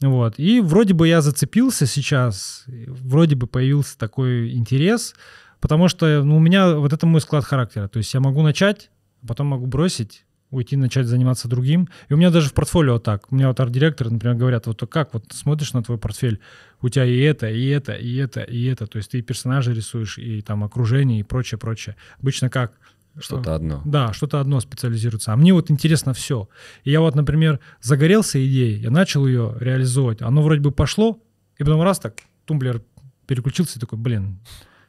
Вот. И вроде бы я зацепился сейчас, вроде бы появился такой интерес, потому что ну, у меня вот это мой склад характера. То есть я могу начать, а потом могу бросить, уйти, начать заниматься другим. И у меня даже в портфолио так. У меня вот арт-директоры, например, говорят, вот как вот смотришь на твой портфель, у тебя и это, и это, и это, и это. То есть ты и персонажи рисуешь, и там окружение, и прочее, прочее. Обычно как? Что-то одно. Да, что-то одно специализируется. А мне вот интересно все. И я вот, например, загорелся идеей, я начал ее реализовывать, оно вроде бы пошло, и потом раз так, тумблер переключился и такой, блин,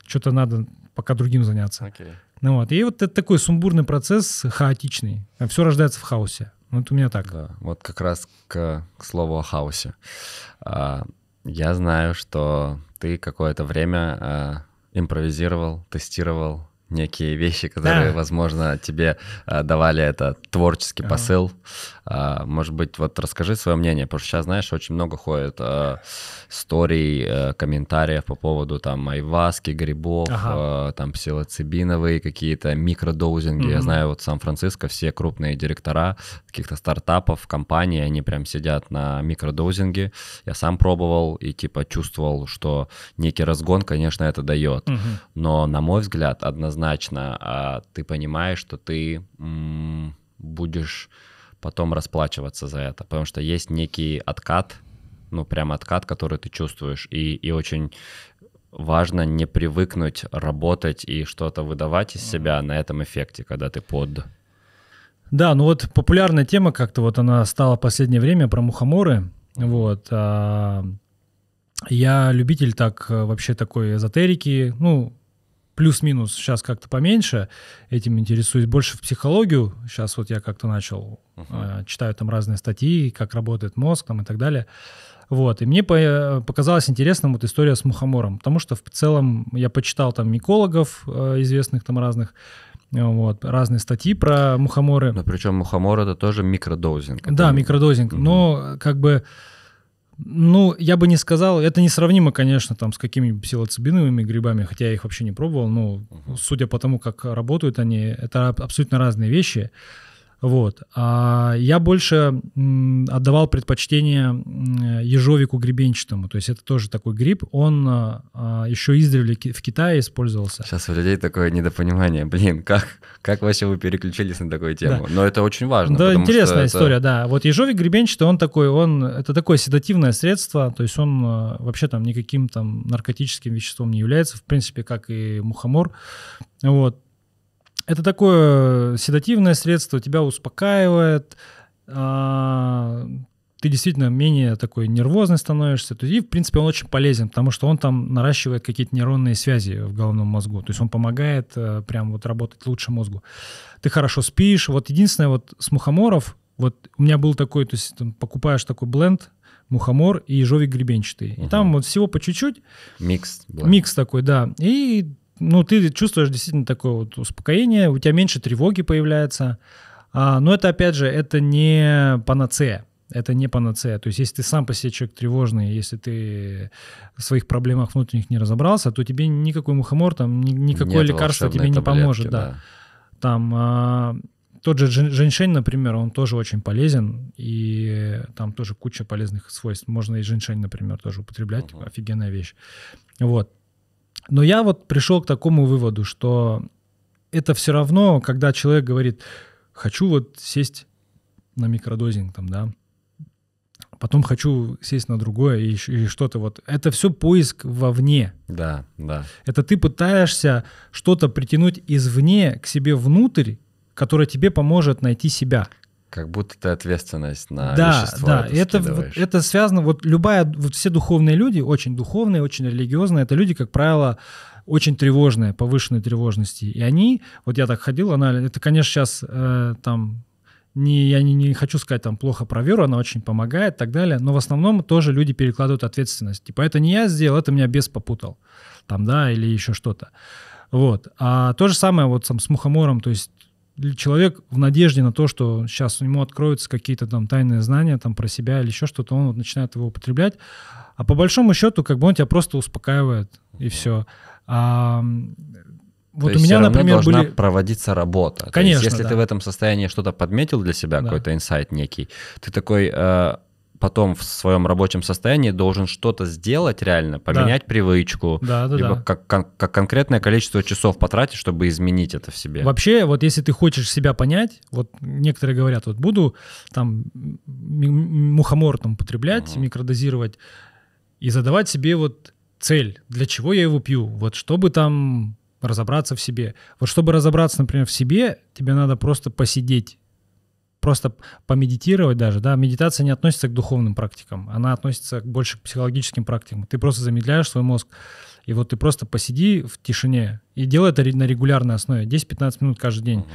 что-то надо пока другим заняться. Okay. Ну вот. И вот это такой сумбурный процесс, хаотичный. А все рождается в хаосе. Вот у меня так. Да, вот как раз к, к слову о хаосе. А, я знаю, что ты какое-то время а, импровизировал, тестировал некие вещи, которые, да. возможно, тебе э, давали это творческий посыл. А, может быть, вот расскажи свое мнение, потому что сейчас, знаешь, очень много ходит э, историй, а, комментариев по поводу там айваски, грибов, ага. там псилоцибиновые какие-то микродоузинги. Угу. Я знаю, вот Сан-Франциско все крупные директора каких-то стартапов, компаний, они прям сидят на микродоузинге. Я сам пробовал и типа чувствовал, что некий разгон, конечно, это дает. Угу. Но, на мой взгляд, однозначно однозначно, а ты понимаешь, что ты будешь потом расплачиваться за это, потому что есть некий откат, ну прям откат, который ты чувствуешь, и, и очень важно не привыкнуть работать и что-то выдавать из себя на этом эффекте, когда ты под. Да, ну вот популярная тема как-то вот она стала в последнее время про мухоморы, вот. А, я любитель так э, вообще такой эзотерики, ну, плюс-минус сейчас как-то поменьше этим интересуюсь, больше в психологию. Сейчас вот я как-то начал, uh-huh. э, читаю там разные статьи, как работает мозг там и так далее. Вот, и мне по- э, показалась интересным вот история с мухомором, потому что в целом я почитал там микологов э, известных там разных, э, вот, разные статьи про мухоморы. Но причем мухомор это тоже микродозинг. Да, микродозинг, mm-hmm. но э, как бы ну, я бы не сказал, это несравнимо, конечно, там с какими-нибудь псилоцибиновыми грибами, хотя я их вообще не пробовал, но uh-huh. судя по тому, как работают они, это абсолютно разные вещи. Uh, вот. А я больше отдавал предпочтение ежовику гребенчатому. То есть это тоже такой гриб. Он а, а, еще издревле в Китае использовался. Сейчас у людей такое недопонимание. Блин, как, как вообще вы переключились на такую тему? Да. Но это очень важно. Да, интересная история, да. Вот ежовик гребенчатый, он такой, он, это такое седативное средство. То есть он а, вообще там никаким там наркотическим веществом не является. В принципе, как и мухомор. Вот. Это такое седативное средство, тебя успокаивает, а, ты действительно менее такой нервозный становишься. И, в принципе, он очень полезен, потому что он там наращивает какие-то нейронные связи в головном мозгу. То есть он помогает э, прям вот работать лучше мозгу. Ты хорошо спишь. Вот единственное, вот с мухоморов, вот у меня был такой, то есть там, покупаешь такой бленд, мухомор и жовик гребенчатый. Угу. И там вот всего по чуть-чуть. Микс. Бленд. Микс такой, да. И ну, ты чувствуешь действительно такое вот успокоение, у тебя меньше тревоги появляется. А, но это, опять же, это не панацея. Это не панацея. То есть, если ты сам по себе человек тревожный, если ты в своих проблемах внутренних не разобрался, то тебе никакой мухомор, там, ни, никакое Нет лекарство тебе не поможет. Да. Да. Там а, тот же женьшень, например, он тоже очень полезен, и там тоже куча полезных свойств. Можно и женьшень, например, тоже употреблять. Угу. Офигенная вещь. Вот. Но я вот пришел к такому выводу, что это все равно, когда человек говорит, хочу вот сесть на микродозинг там, да, потом хочу сесть на другое и, и что-то вот. Это все поиск вовне. Да, да. Это ты пытаешься что-то притянуть извне к себе внутрь, которое тебе поможет найти себя. Как будто ты ответственность на да, вещества. Да, это, скидываешь. это, это связано, вот любая, вот все духовные люди, очень духовные, очень религиозные, это люди, как правило, очень тревожные, повышенной тревожности. И они, вот я так ходил, она, это, конечно, сейчас э, там не, я не, не хочу сказать там плохо про веру, она очень помогает и так далее, но в основном тоже люди перекладывают ответственность. Типа это не я сделал, это меня бес попутал, там, да, или еще что-то. Вот. А то же самое вот сам с мухомором, то есть человек в надежде на то, что сейчас у него откроются какие-то там тайные знания там про себя или еще что-то, он вот начинает его употреблять. А по большому счету, как бы он тебя просто успокаивает, и все. А, вот то у меня, например, должна были... проводиться работа. Конечно. То есть, если да. ты в этом состоянии что-то подметил для себя, да. какой-то инсайт некий, ты такой, э, потом в своем рабочем состоянии должен что-то сделать реально, поменять да. привычку, да, да, либо да. Как, как, как конкретное количество часов потратить, чтобы изменить это в себе. Вообще, вот если ты хочешь себя понять, вот некоторые говорят, вот буду там мухомор там употреблять, угу. микродозировать и задавать себе вот цель, для чего я его пью, вот чтобы там разобраться в себе. Вот чтобы разобраться, например, в себе, тебе надо просто посидеть просто помедитировать даже, да, медитация не относится к духовным практикам, она относится больше к психологическим практикам. Ты просто замедляешь свой мозг, и вот ты просто посиди в тишине и делай это на регулярной основе, 10-15 минут каждый день. Угу.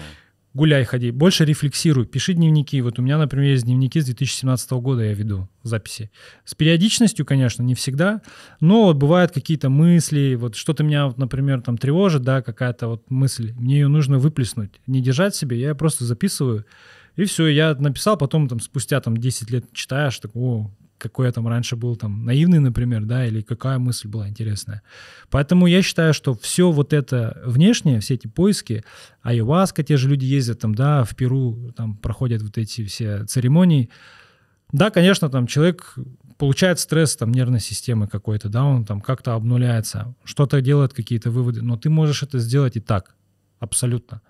Гуляй, ходи, больше рефлексируй, пиши дневники. Вот у меня, например, есть дневники с 2017 года я веду записи. С периодичностью, конечно, не всегда, но вот бывают какие-то мысли, вот что-то меня, например, там тревожит, да, какая-то вот мысль, мне ее нужно выплеснуть, не держать себе, я просто записываю, и все, я написал, потом там спустя там 10 лет читаешь, так, о, какой я там раньше был там наивный, например, да, или какая мысль была интересная. Поэтому я считаю, что все вот это внешнее, все эти поиски, айваска, те же люди ездят там, да, в Перу, там проходят вот эти все церемонии. Да, конечно, там человек получает стресс там нервной системы какой-то, да, он там как-то обнуляется, что-то делает, какие-то выводы, но ты можешь это сделать и так, абсолютно.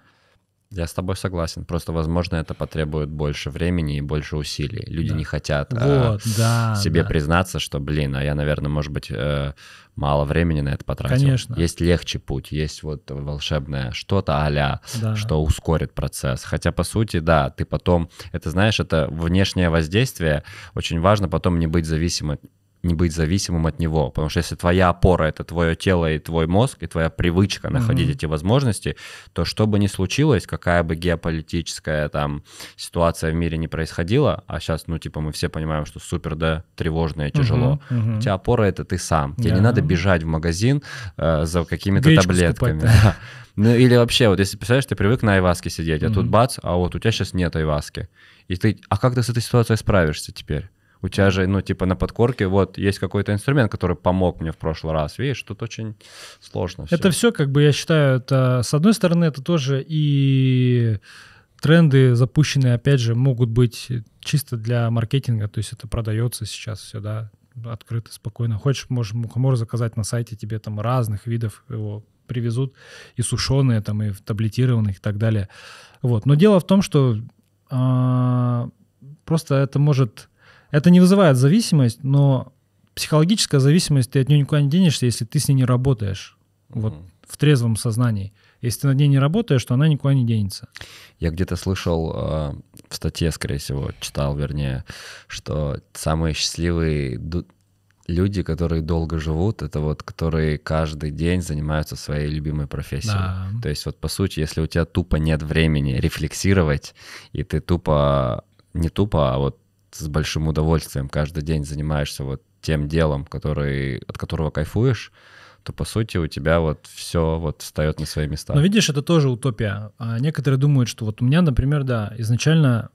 Я с тобой согласен. Просто, возможно, это потребует больше времени и больше усилий. Люди да. не хотят э, вот, э, да, себе да. признаться, что, блин, а я, наверное, может быть, э, мало времени на это потратил. Конечно. Есть легче путь, есть вот волшебное что-то а да. что ускорит процесс. Хотя, по сути, да, ты потом, это знаешь, это внешнее воздействие. Очень важно потом не быть зависимым не быть зависимым от него. Потому что если твоя опора это твое тело и твой мозг, и твоя привычка находить mm-hmm. эти возможности, то что бы ни случилось, какая бы геополитическая там ситуация в мире не происходила, а сейчас, ну, типа, мы все понимаем, что супер, да, тревожно и тяжело. Mm-hmm. Mm-hmm. У тебя опора это ты сам. Тебе yeah. не надо бежать в магазин э, за какими-то Гречку таблетками. Ну или вообще, вот если представляешь, ты привык на айваске сидеть, а тут бац, а вот у тебя сейчас нет айваски. И ты, а как ты с этой ситуацией справишься теперь? у тебя же, ну, типа на подкорке, вот, есть какой-то инструмент, который помог мне в прошлый раз. Видишь, тут очень сложно. Все. Это все, как бы, я считаю, это, с одной стороны, это тоже и тренды запущенные, опять же, могут быть чисто для маркетинга, то есть это продается сейчас все, да, открыто, спокойно. Хочешь, можешь мухомор заказать на сайте, тебе там разных видов его привезут, и сушеные, там, и таблетированных и так далее. Вот. Но дело в том, что э, просто это может это не вызывает зависимость, но психологическая зависимость, ты от нее никуда не денешься, если ты с ней не работаешь. Угу. Вот в трезвом сознании. Если ты над ней не работаешь, то она никуда не денется. Я где-то слышал э, в статье, скорее всего, читал, вернее, что самые счастливые люди, которые долго живут, это вот которые каждый день занимаются своей любимой профессией. Да. То есть вот по сути, если у тебя тупо нет времени рефлексировать, и ты тупо, не тупо, а вот с большим удовольствием каждый день занимаешься вот тем делом, который, от которого кайфуешь, то по сути у тебя вот все вот встает на свои места. Но видишь, это тоже утопия. А некоторые думают, что вот у меня, например, да, изначально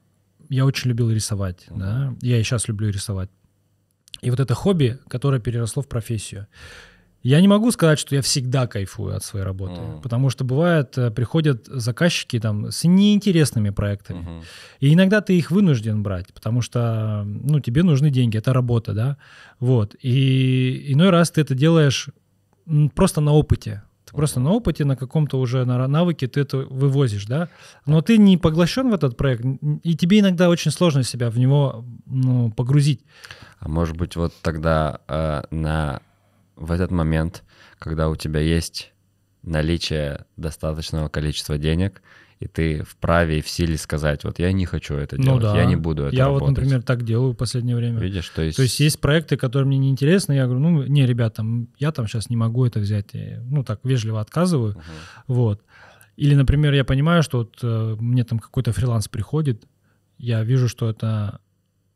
я очень любил рисовать, mm-hmm. да, я и сейчас люблю рисовать. И вот это хобби, которое переросло в профессию. Я не могу сказать, что я всегда кайфую от своей работы, mm. потому что бывает, э, приходят заказчики там с неинтересными проектами. Mm-hmm. И иногда ты их вынужден брать, потому что, ну, тебе нужны деньги, это работа, да. Вот. И иной раз ты это делаешь просто на опыте. Ты mm-hmm. просто на опыте, на каком-то уже на навыке ты это вывозишь, да. Но ты не поглощен в этот проект, и тебе иногда очень сложно себя в него ну, погрузить. А может быть, вот тогда э, на в этот момент, когда у тебя есть наличие достаточного количества денег, и ты вправе и в силе сказать, вот я не хочу это ну делать, ну, да. я не буду это Я работать. вот, например, так делаю в последнее время. Видишь, то есть... То есть есть проекты, которые мне не интересны, я говорю, ну, не, ребята, я там сейчас не могу это взять, и, ну, так вежливо отказываю, угу. вот. Или, например, я понимаю, что вот э, мне там какой-то фриланс приходит, я вижу, что это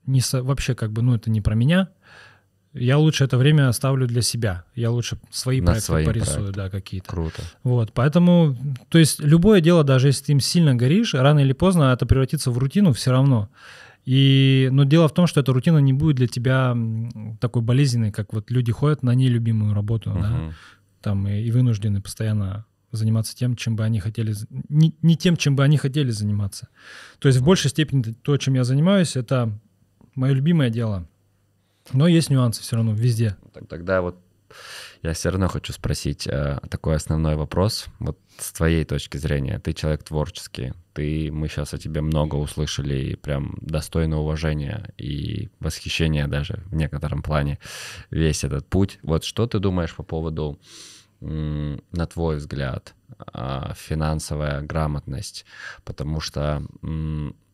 не со... вообще как бы, ну, это не про меня, я лучше это время оставлю для себя. Я лучше свои На проекты свои порисую, проекты. да, какие-то. Круто. Вот, поэтому, то есть любое дело, даже если ты им сильно горишь, рано или поздно это превратится в рутину все равно. И, но дело в том, что эта рутина не будет для тебя такой болезненной, как вот люди ходят на нелюбимую работу, угу. да, там и, и вынуждены постоянно заниматься тем, чем бы они хотели, не, не тем, чем бы они хотели заниматься. То есть угу. в большей степени то, чем я занимаюсь, это мое любимое дело — но есть нюансы все равно везде. Тогда вот я все равно хочу спросить э, такой основной вопрос. Вот с твоей точки зрения, ты человек творческий, ты, мы сейчас о тебе много услышали и прям достойно уважения и восхищения даже в некотором плане весь этот путь. Вот что ты думаешь по поводу, на твой взгляд, а, финансовая грамотность? Потому что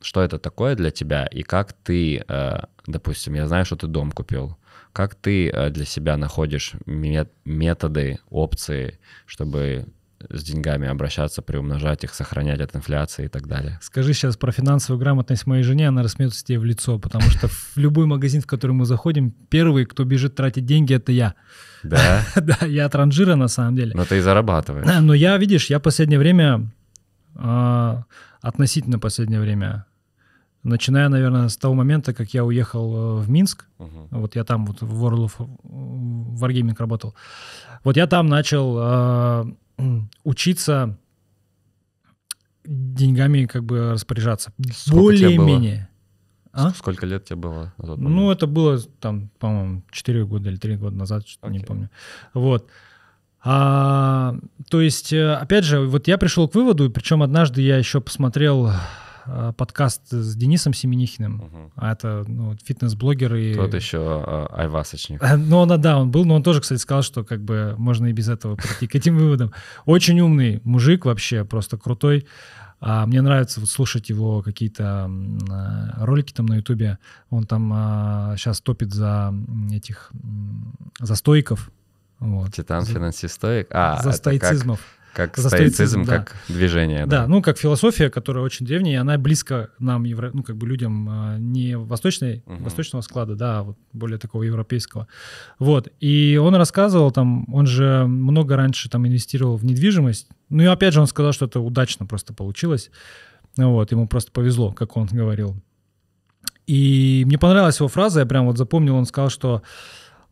что это такое для тебя и как ты, э, допустим, я знаю, что ты дом купил, как ты э, для себя находишь методы, опции, чтобы с деньгами обращаться, приумножать их, сохранять от инфляции и так далее. Скажи сейчас про финансовую грамотность моей жене, она рассмеется тебе в лицо, потому что в любой магазин, в который мы заходим, первый, кто бежит тратить деньги, это я. Да? Да, я транжира на самом деле. Но ты и зарабатываешь. Но я, видишь, я последнее время, а, относительно последнее время, начиная, наверное, с того момента, как я уехал э, в Минск. Uh-huh. Вот я там вот в World of э, Wargaming работал. Вот я там начал э, учиться деньгами как бы распоряжаться. Более-менее. А? Сколько лет тебе было? ну, это было там, по-моему, 4 года или 3 года назад, что-то okay. не помню. Вот. А, то есть, э, опять же, вот я пришел к выводу, причем однажды я еще посмотрел Э, подкаст с Денисом Семенихиным, угу. а это ну, фитнес-блогер и... Тот еще э, Айвасочник. Э, ну, он, да, он был, но он тоже, кстати, сказал, что как бы можно и без этого прийти к этим выводам. Очень умный мужик вообще, просто крутой. А мне нравится вот слушать его какие-то ролики там на Ютубе. Он там а, сейчас топит за этих за стойков. Вот. Титан финансист стоик. А, за стоицизмов. Как как за стоицизм, да. как движение. Да. да, ну как философия, которая очень древняя, и она близка нам, евро... ну как бы людям а, не восточной, угу. восточного склада, да, а вот более такого европейского. Вот, и он рассказывал там, он же много раньше там инвестировал в недвижимость, ну и опять же он сказал, что это удачно просто получилось, вот, ему просто повезло, как он говорил. И мне понравилась его фраза, я прям вот запомнил, он сказал, что,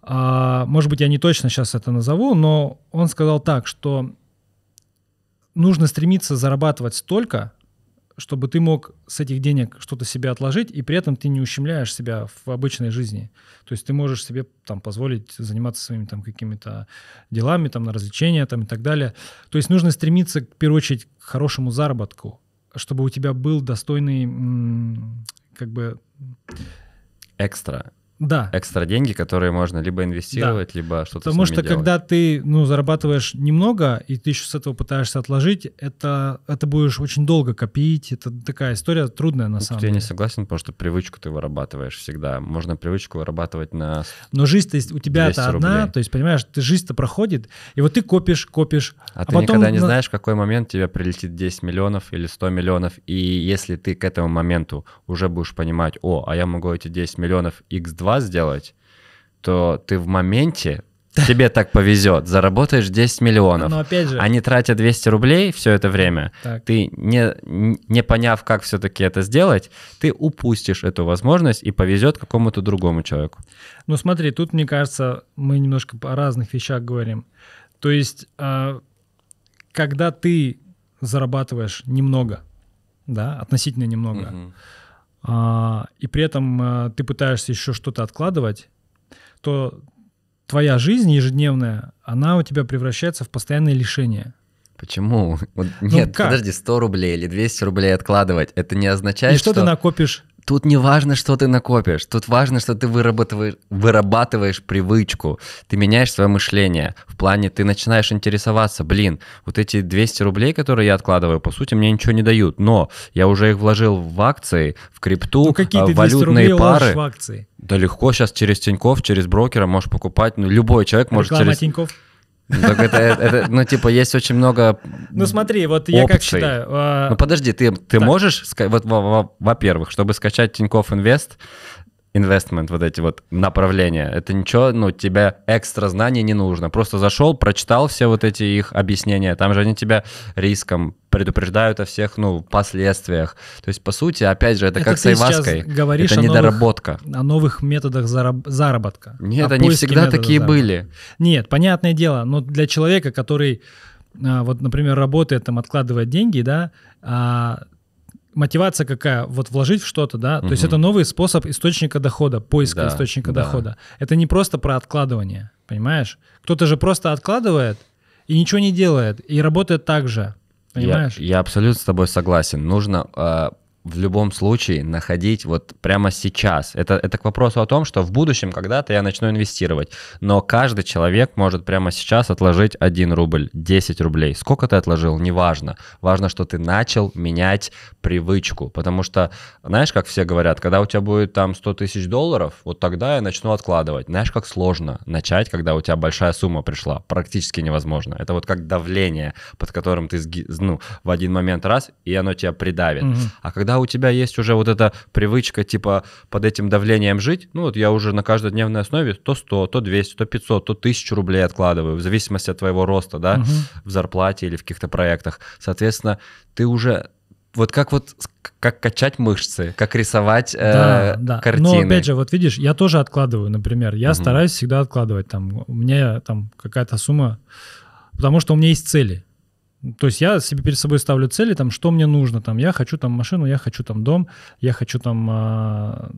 а, может быть, я не точно сейчас это назову, но он сказал так, что нужно стремиться зарабатывать столько, чтобы ты мог с этих денег что-то себе отложить, и при этом ты не ущемляешь себя в обычной жизни. То есть ты можешь себе там позволить заниматься своими там какими-то делами, там на развлечения там и так далее. То есть нужно стремиться, в первую очередь, к хорошему заработку, чтобы у тебя был достойный как бы... Экстра да. экстра деньги, которые можно либо инвестировать, да. либо что-то Потому что делать. когда ты ну, зарабатываешь немного, и ты еще с этого пытаешься отложить, это, это будешь очень долго копить. Это такая история трудная на ну, самом я деле. Я не согласен, потому что привычку ты вырабатываешь всегда. Можно привычку вырабатывать на Но жизнь-то у тебя это одна, то есть, понимаешь, ты жизнь-то проходит, и вот ты копишь, копишь. А, а ты потом... никогда не знаешь, в какой момент тебе прилетит 10 миллионов или 100 миллионов, и если ты к этому моменту уже будешь понимать, о, а я могу эти 10 миллионов x2 два сделать, то ты в моменте Тебе так повезет, заработаешь 10 миллионов. Но ну, опять же... Они тратят 200 рублей все это время. Так. Ты, не, не поняв, как все-таки это сделать, ты упустишь эту возможность и повезет какому-то другому человеку. Ну смотри, тут, мне кажется, мы немножко о разных вещах говорим. То есть, а, когда ты зарабатываешь немного, да, относительно немного, угу. А, и при этом э, ты пытаешься еще что-то откладывать, то твоя жизнь ежедневная, она у тебя превращается в постоянное лишение. Почему? Вот, ну, нет, как? подожди, 100 рублей или 200 рублей откладывать, это не означает, и что... что ты накопишь? Тут не важно, что ты накопишь, тут важно, что ты вырабатываешь, вырабатываешь привычку, ты меняешь свое мышление, в плане ты начинаешь интересоваться, блин, вот эти 200 рублей, которые я откладываю, по сути, мне ничего не дают, но я уже их вложил в акции, в крипту, ну, какие э, ты валютные 200 рублей пары. В акции? Да легко сейчас через Тиньков, через брокера можешь покупать, ну любой человек Реклама может через... Тиньков. Так это, это, ну, типа, есть очень много Ну, смотри, вот я как опций. считаю... э, Ну, подожди, ты, ты можешь... Вот, во- во-первых, чтобы скачать Тинькофф Инвест, инвестмент, вот эти вот направления. Это ничего, ну, тебе экстра знаний не нужно. Просто зашел, прочитал все вот эти их объяснения. Там же они тебя риском предупреждают о всех, ну, последствиях. То есть, по сути, опять же, это, это как с айваской. говоришь это недоработка. О новых, о новых методах зараб- заработка. Нет, они всегда такие заработка. были. Нет, понятное дело, но для человека, который а, вот, например, работает, там, откладывает деньги, да, а, мотивация какая? Вот вложить в что-то, да? Угу. То есть это новый способ источника дохода, поиска да, источника да. дохода. Это не просто про откладывание, понимаешь? Кто-то же просто откладывает и ничего не делает, и работает так же. Понимаешь? Я, я абсолютно с тобой согласен. Нужно э, в любом случае находить вот прямо сейчас. Это, это к вопросу о том, что в будущем когда-то я начну инвестировать. Но каждый человек может прямо сейчас отложить 1 рубль, 10 рублей. Сколько ты отложил, неважно. Важно, что ты начал менять привычку. Потому что, знаешь, как все говорят, когда у тебя будет там 100 тысяч долларов, вот тогда я начну откладывать. Знаешь, как сложно начать, когда у тебя большая сумма пришла. Практически невозможно. Это вот как давление, под которым ты ну, в один момент раз, и оно тебя придавит. mm А когда когда у тебя есть уже вот эта привычка, типа, под этим давлением жить, ну вот я уже на каждодневной основе то 100, то 200, то 500, то 1000 рублей откладываю, в зависимости от твоего роста, да, угу. в зарплате или в каких-то проектах. Соответственно, ты уже вот как вот как качать мышцы, как рисовать э, да, да. картины. Но опять же, вот видишь, я тоже откладываю, например, я угу. стараюсь всегда откладывать там, у меня там какая-то сумма, потому что у меня есть цели. То есть я себе перед собой ставлю цели, там, что мне нужно, там, я хочу там машину, я хочу там дом, я хочу там э,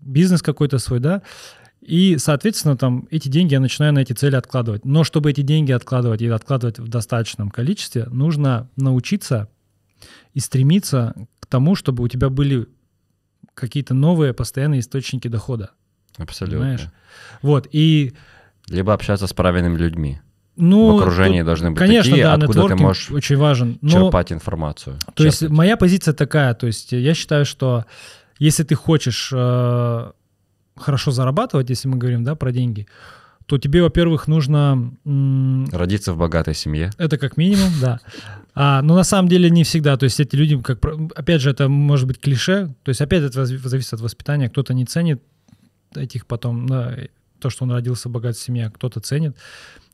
бизнес какой-то свой, да, и, соответственно, там эти деньги я начинаю на эти цели откладывать. Но чтобы эти деньги откладывать и откладывать в достаточном количестве, нужно научиться и стремиться к тому, чтобы у тебя были какие-то новые постоянные источники дохода. Абсолютно. Понимаешь? Вот, и... Либо общаться с правильными людьми ну, в окружении тут, должны быть конечно, такие, да, откуда ты можешь очень важен. Но, черпать информацию. То черпать. есть моя позиция такая, то есть я считаю, что если ты хочешь э, хорошо зарабатывать, если мы говорим да, про деньги, то тебе, во-первых, нужно... Родиться в богатой семье. Это как минимум, да. А, но на самом деле не всегда. То есть эти люди, как, опять же, это может быть клише. То есть опять это зависит от воспитания. Кто-то не ценит этих потом, да, то, что он родился в богатой семье, а кто-то ценит.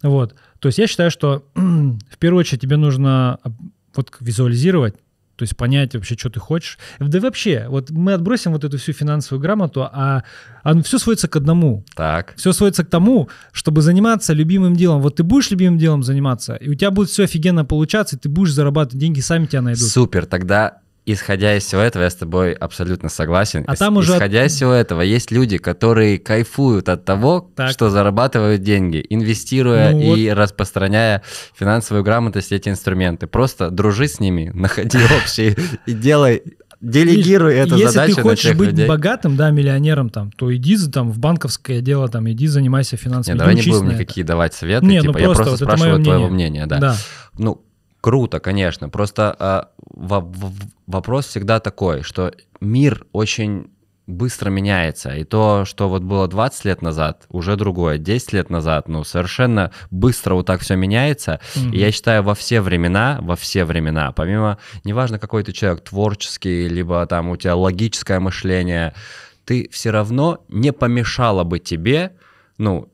Вот. То есть я считаю, что в первую очередь тебе нужно а, вот визуализировать, то есть понять вообще, что ты хочешь. Да и вообще, вот мы отбросим вот эту всю финансовую грамоту, а, а ну, все сводится к одному. Так. Все сводится к тому, чтобы заниматься любимым делом. Вот ты будешь любимым делом заниматься, и у тебя будет все офигенно получаться, и ты будешь зарабатывать деньги, сами тебя найдут. Супер, тогда исходя из всего этого, я с тобой абсолютно согласен. А там уже... Исходя из всего этого, есть люди, которые кайфуют от того, так. что зарабатывают деньги, инвестируя ну, и вот. распространяя финансовую грамотность эти инструменты. Просто дружи с ними, находи общие и делай делегируй эту если задачу. Если ты хочешь быть богатым, да, миллионером, там, то иди там в банковское дело, там, иди занимайся финансовыми Нет, давай не будем никакие это. давать советы. Ну типа, я просто, спрашиваю твоего мнения, да. Ну, круто, конечно. Просто э, в, в, вопрос всегда такой, что мир очень быстро меняется. И то, что вот было 20 лет назад, уже другое. 10 лет назад, ну, совершенно быстро вот так все меняется. Mm-hmm. И я считаю, во все времена, во все времена, помимо, неважно, какой ты человек, творческий, либо там у тебя логическое мышление, ты все равно не помешало бы тебе, ну,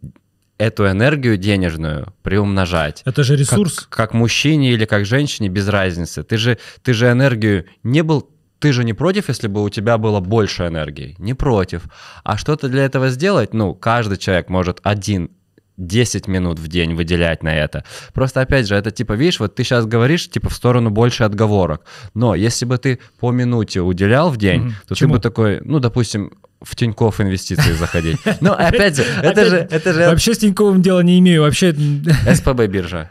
эту энергию денежную приумножать. Это же ресурс. Как, как мужчине или как женщине, без разницы. Ты же, ты же энергию не был ты же не против, если бы у тебя было больше энергии? Не против. А что-то для этого сделать? Ну, каждый человек может один 10 минут в день выделять на это. Просто, опять же, это типа, видишь, вот ты сейчас говоришь, типа, в сторону больше отговорок. Но если бы ты по минуте уделял в день, mm-hmm. то Чему? ты бы такой, ну, допустим, в Тиньков инвестиции заходить. Ну, опять же, это же... это же Вообще с Тиньковым дела не имею, вообще... СПБ биржа.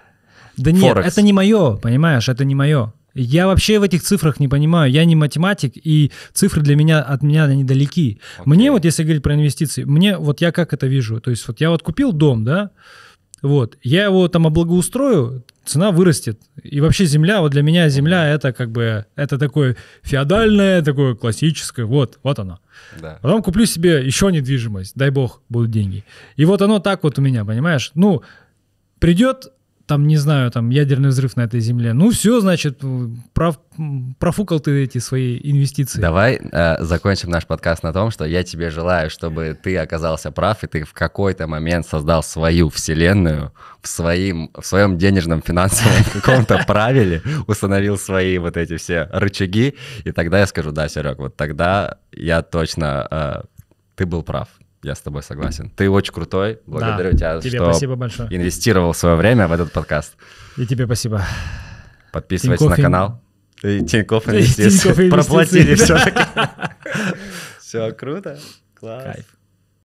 Да нет, Форекс. это не мое, понимаешь, это не мое. Я вообще в этих цифрах не понимаю. Я не математик, и цифры для меня от меня они далеки. Okay. Мне вот, если говорить про инвестиции, мне вот я как это вижу. То есть вот я вот купил дом, да, вот, я его там облагоустрою, цена вырастет. И вообще земля, вот для меня земля это как бы, это такое феодальное, такое классическое, вот, вот оно. Да. Потом куплю себе еще недвижимость, дай бог, будут деньги. И вот оно так вот у меня, понимаешь? Ну, придет там, не знаю, там ядерный взрыв на этой земле. Ну все, значит, э, прав, профукал ты эти свои инвестиции. Давай э, закончим наш подкаст на том, что я тебе желаю, чтобы ты оказался прав, и ты в какой-то момент создал свою вселенную в, своим, в своем денежном финансовом каком-то правиле, установил свои вот эти все рычаги, и тогда я скажу, да, Серег, вот тогда я точно, э, ты был прав. Я с тобой согласен. Ты очень крутой. Благодарю да, тебя, тебе что спасибо большое. инвестировал свое время в этот подкаст. И тебе спасибо. Подписывайтесь Тинькофф на канал. И Тинькофф инвестиции. Проплатили все Все круто. Класс. Кайф.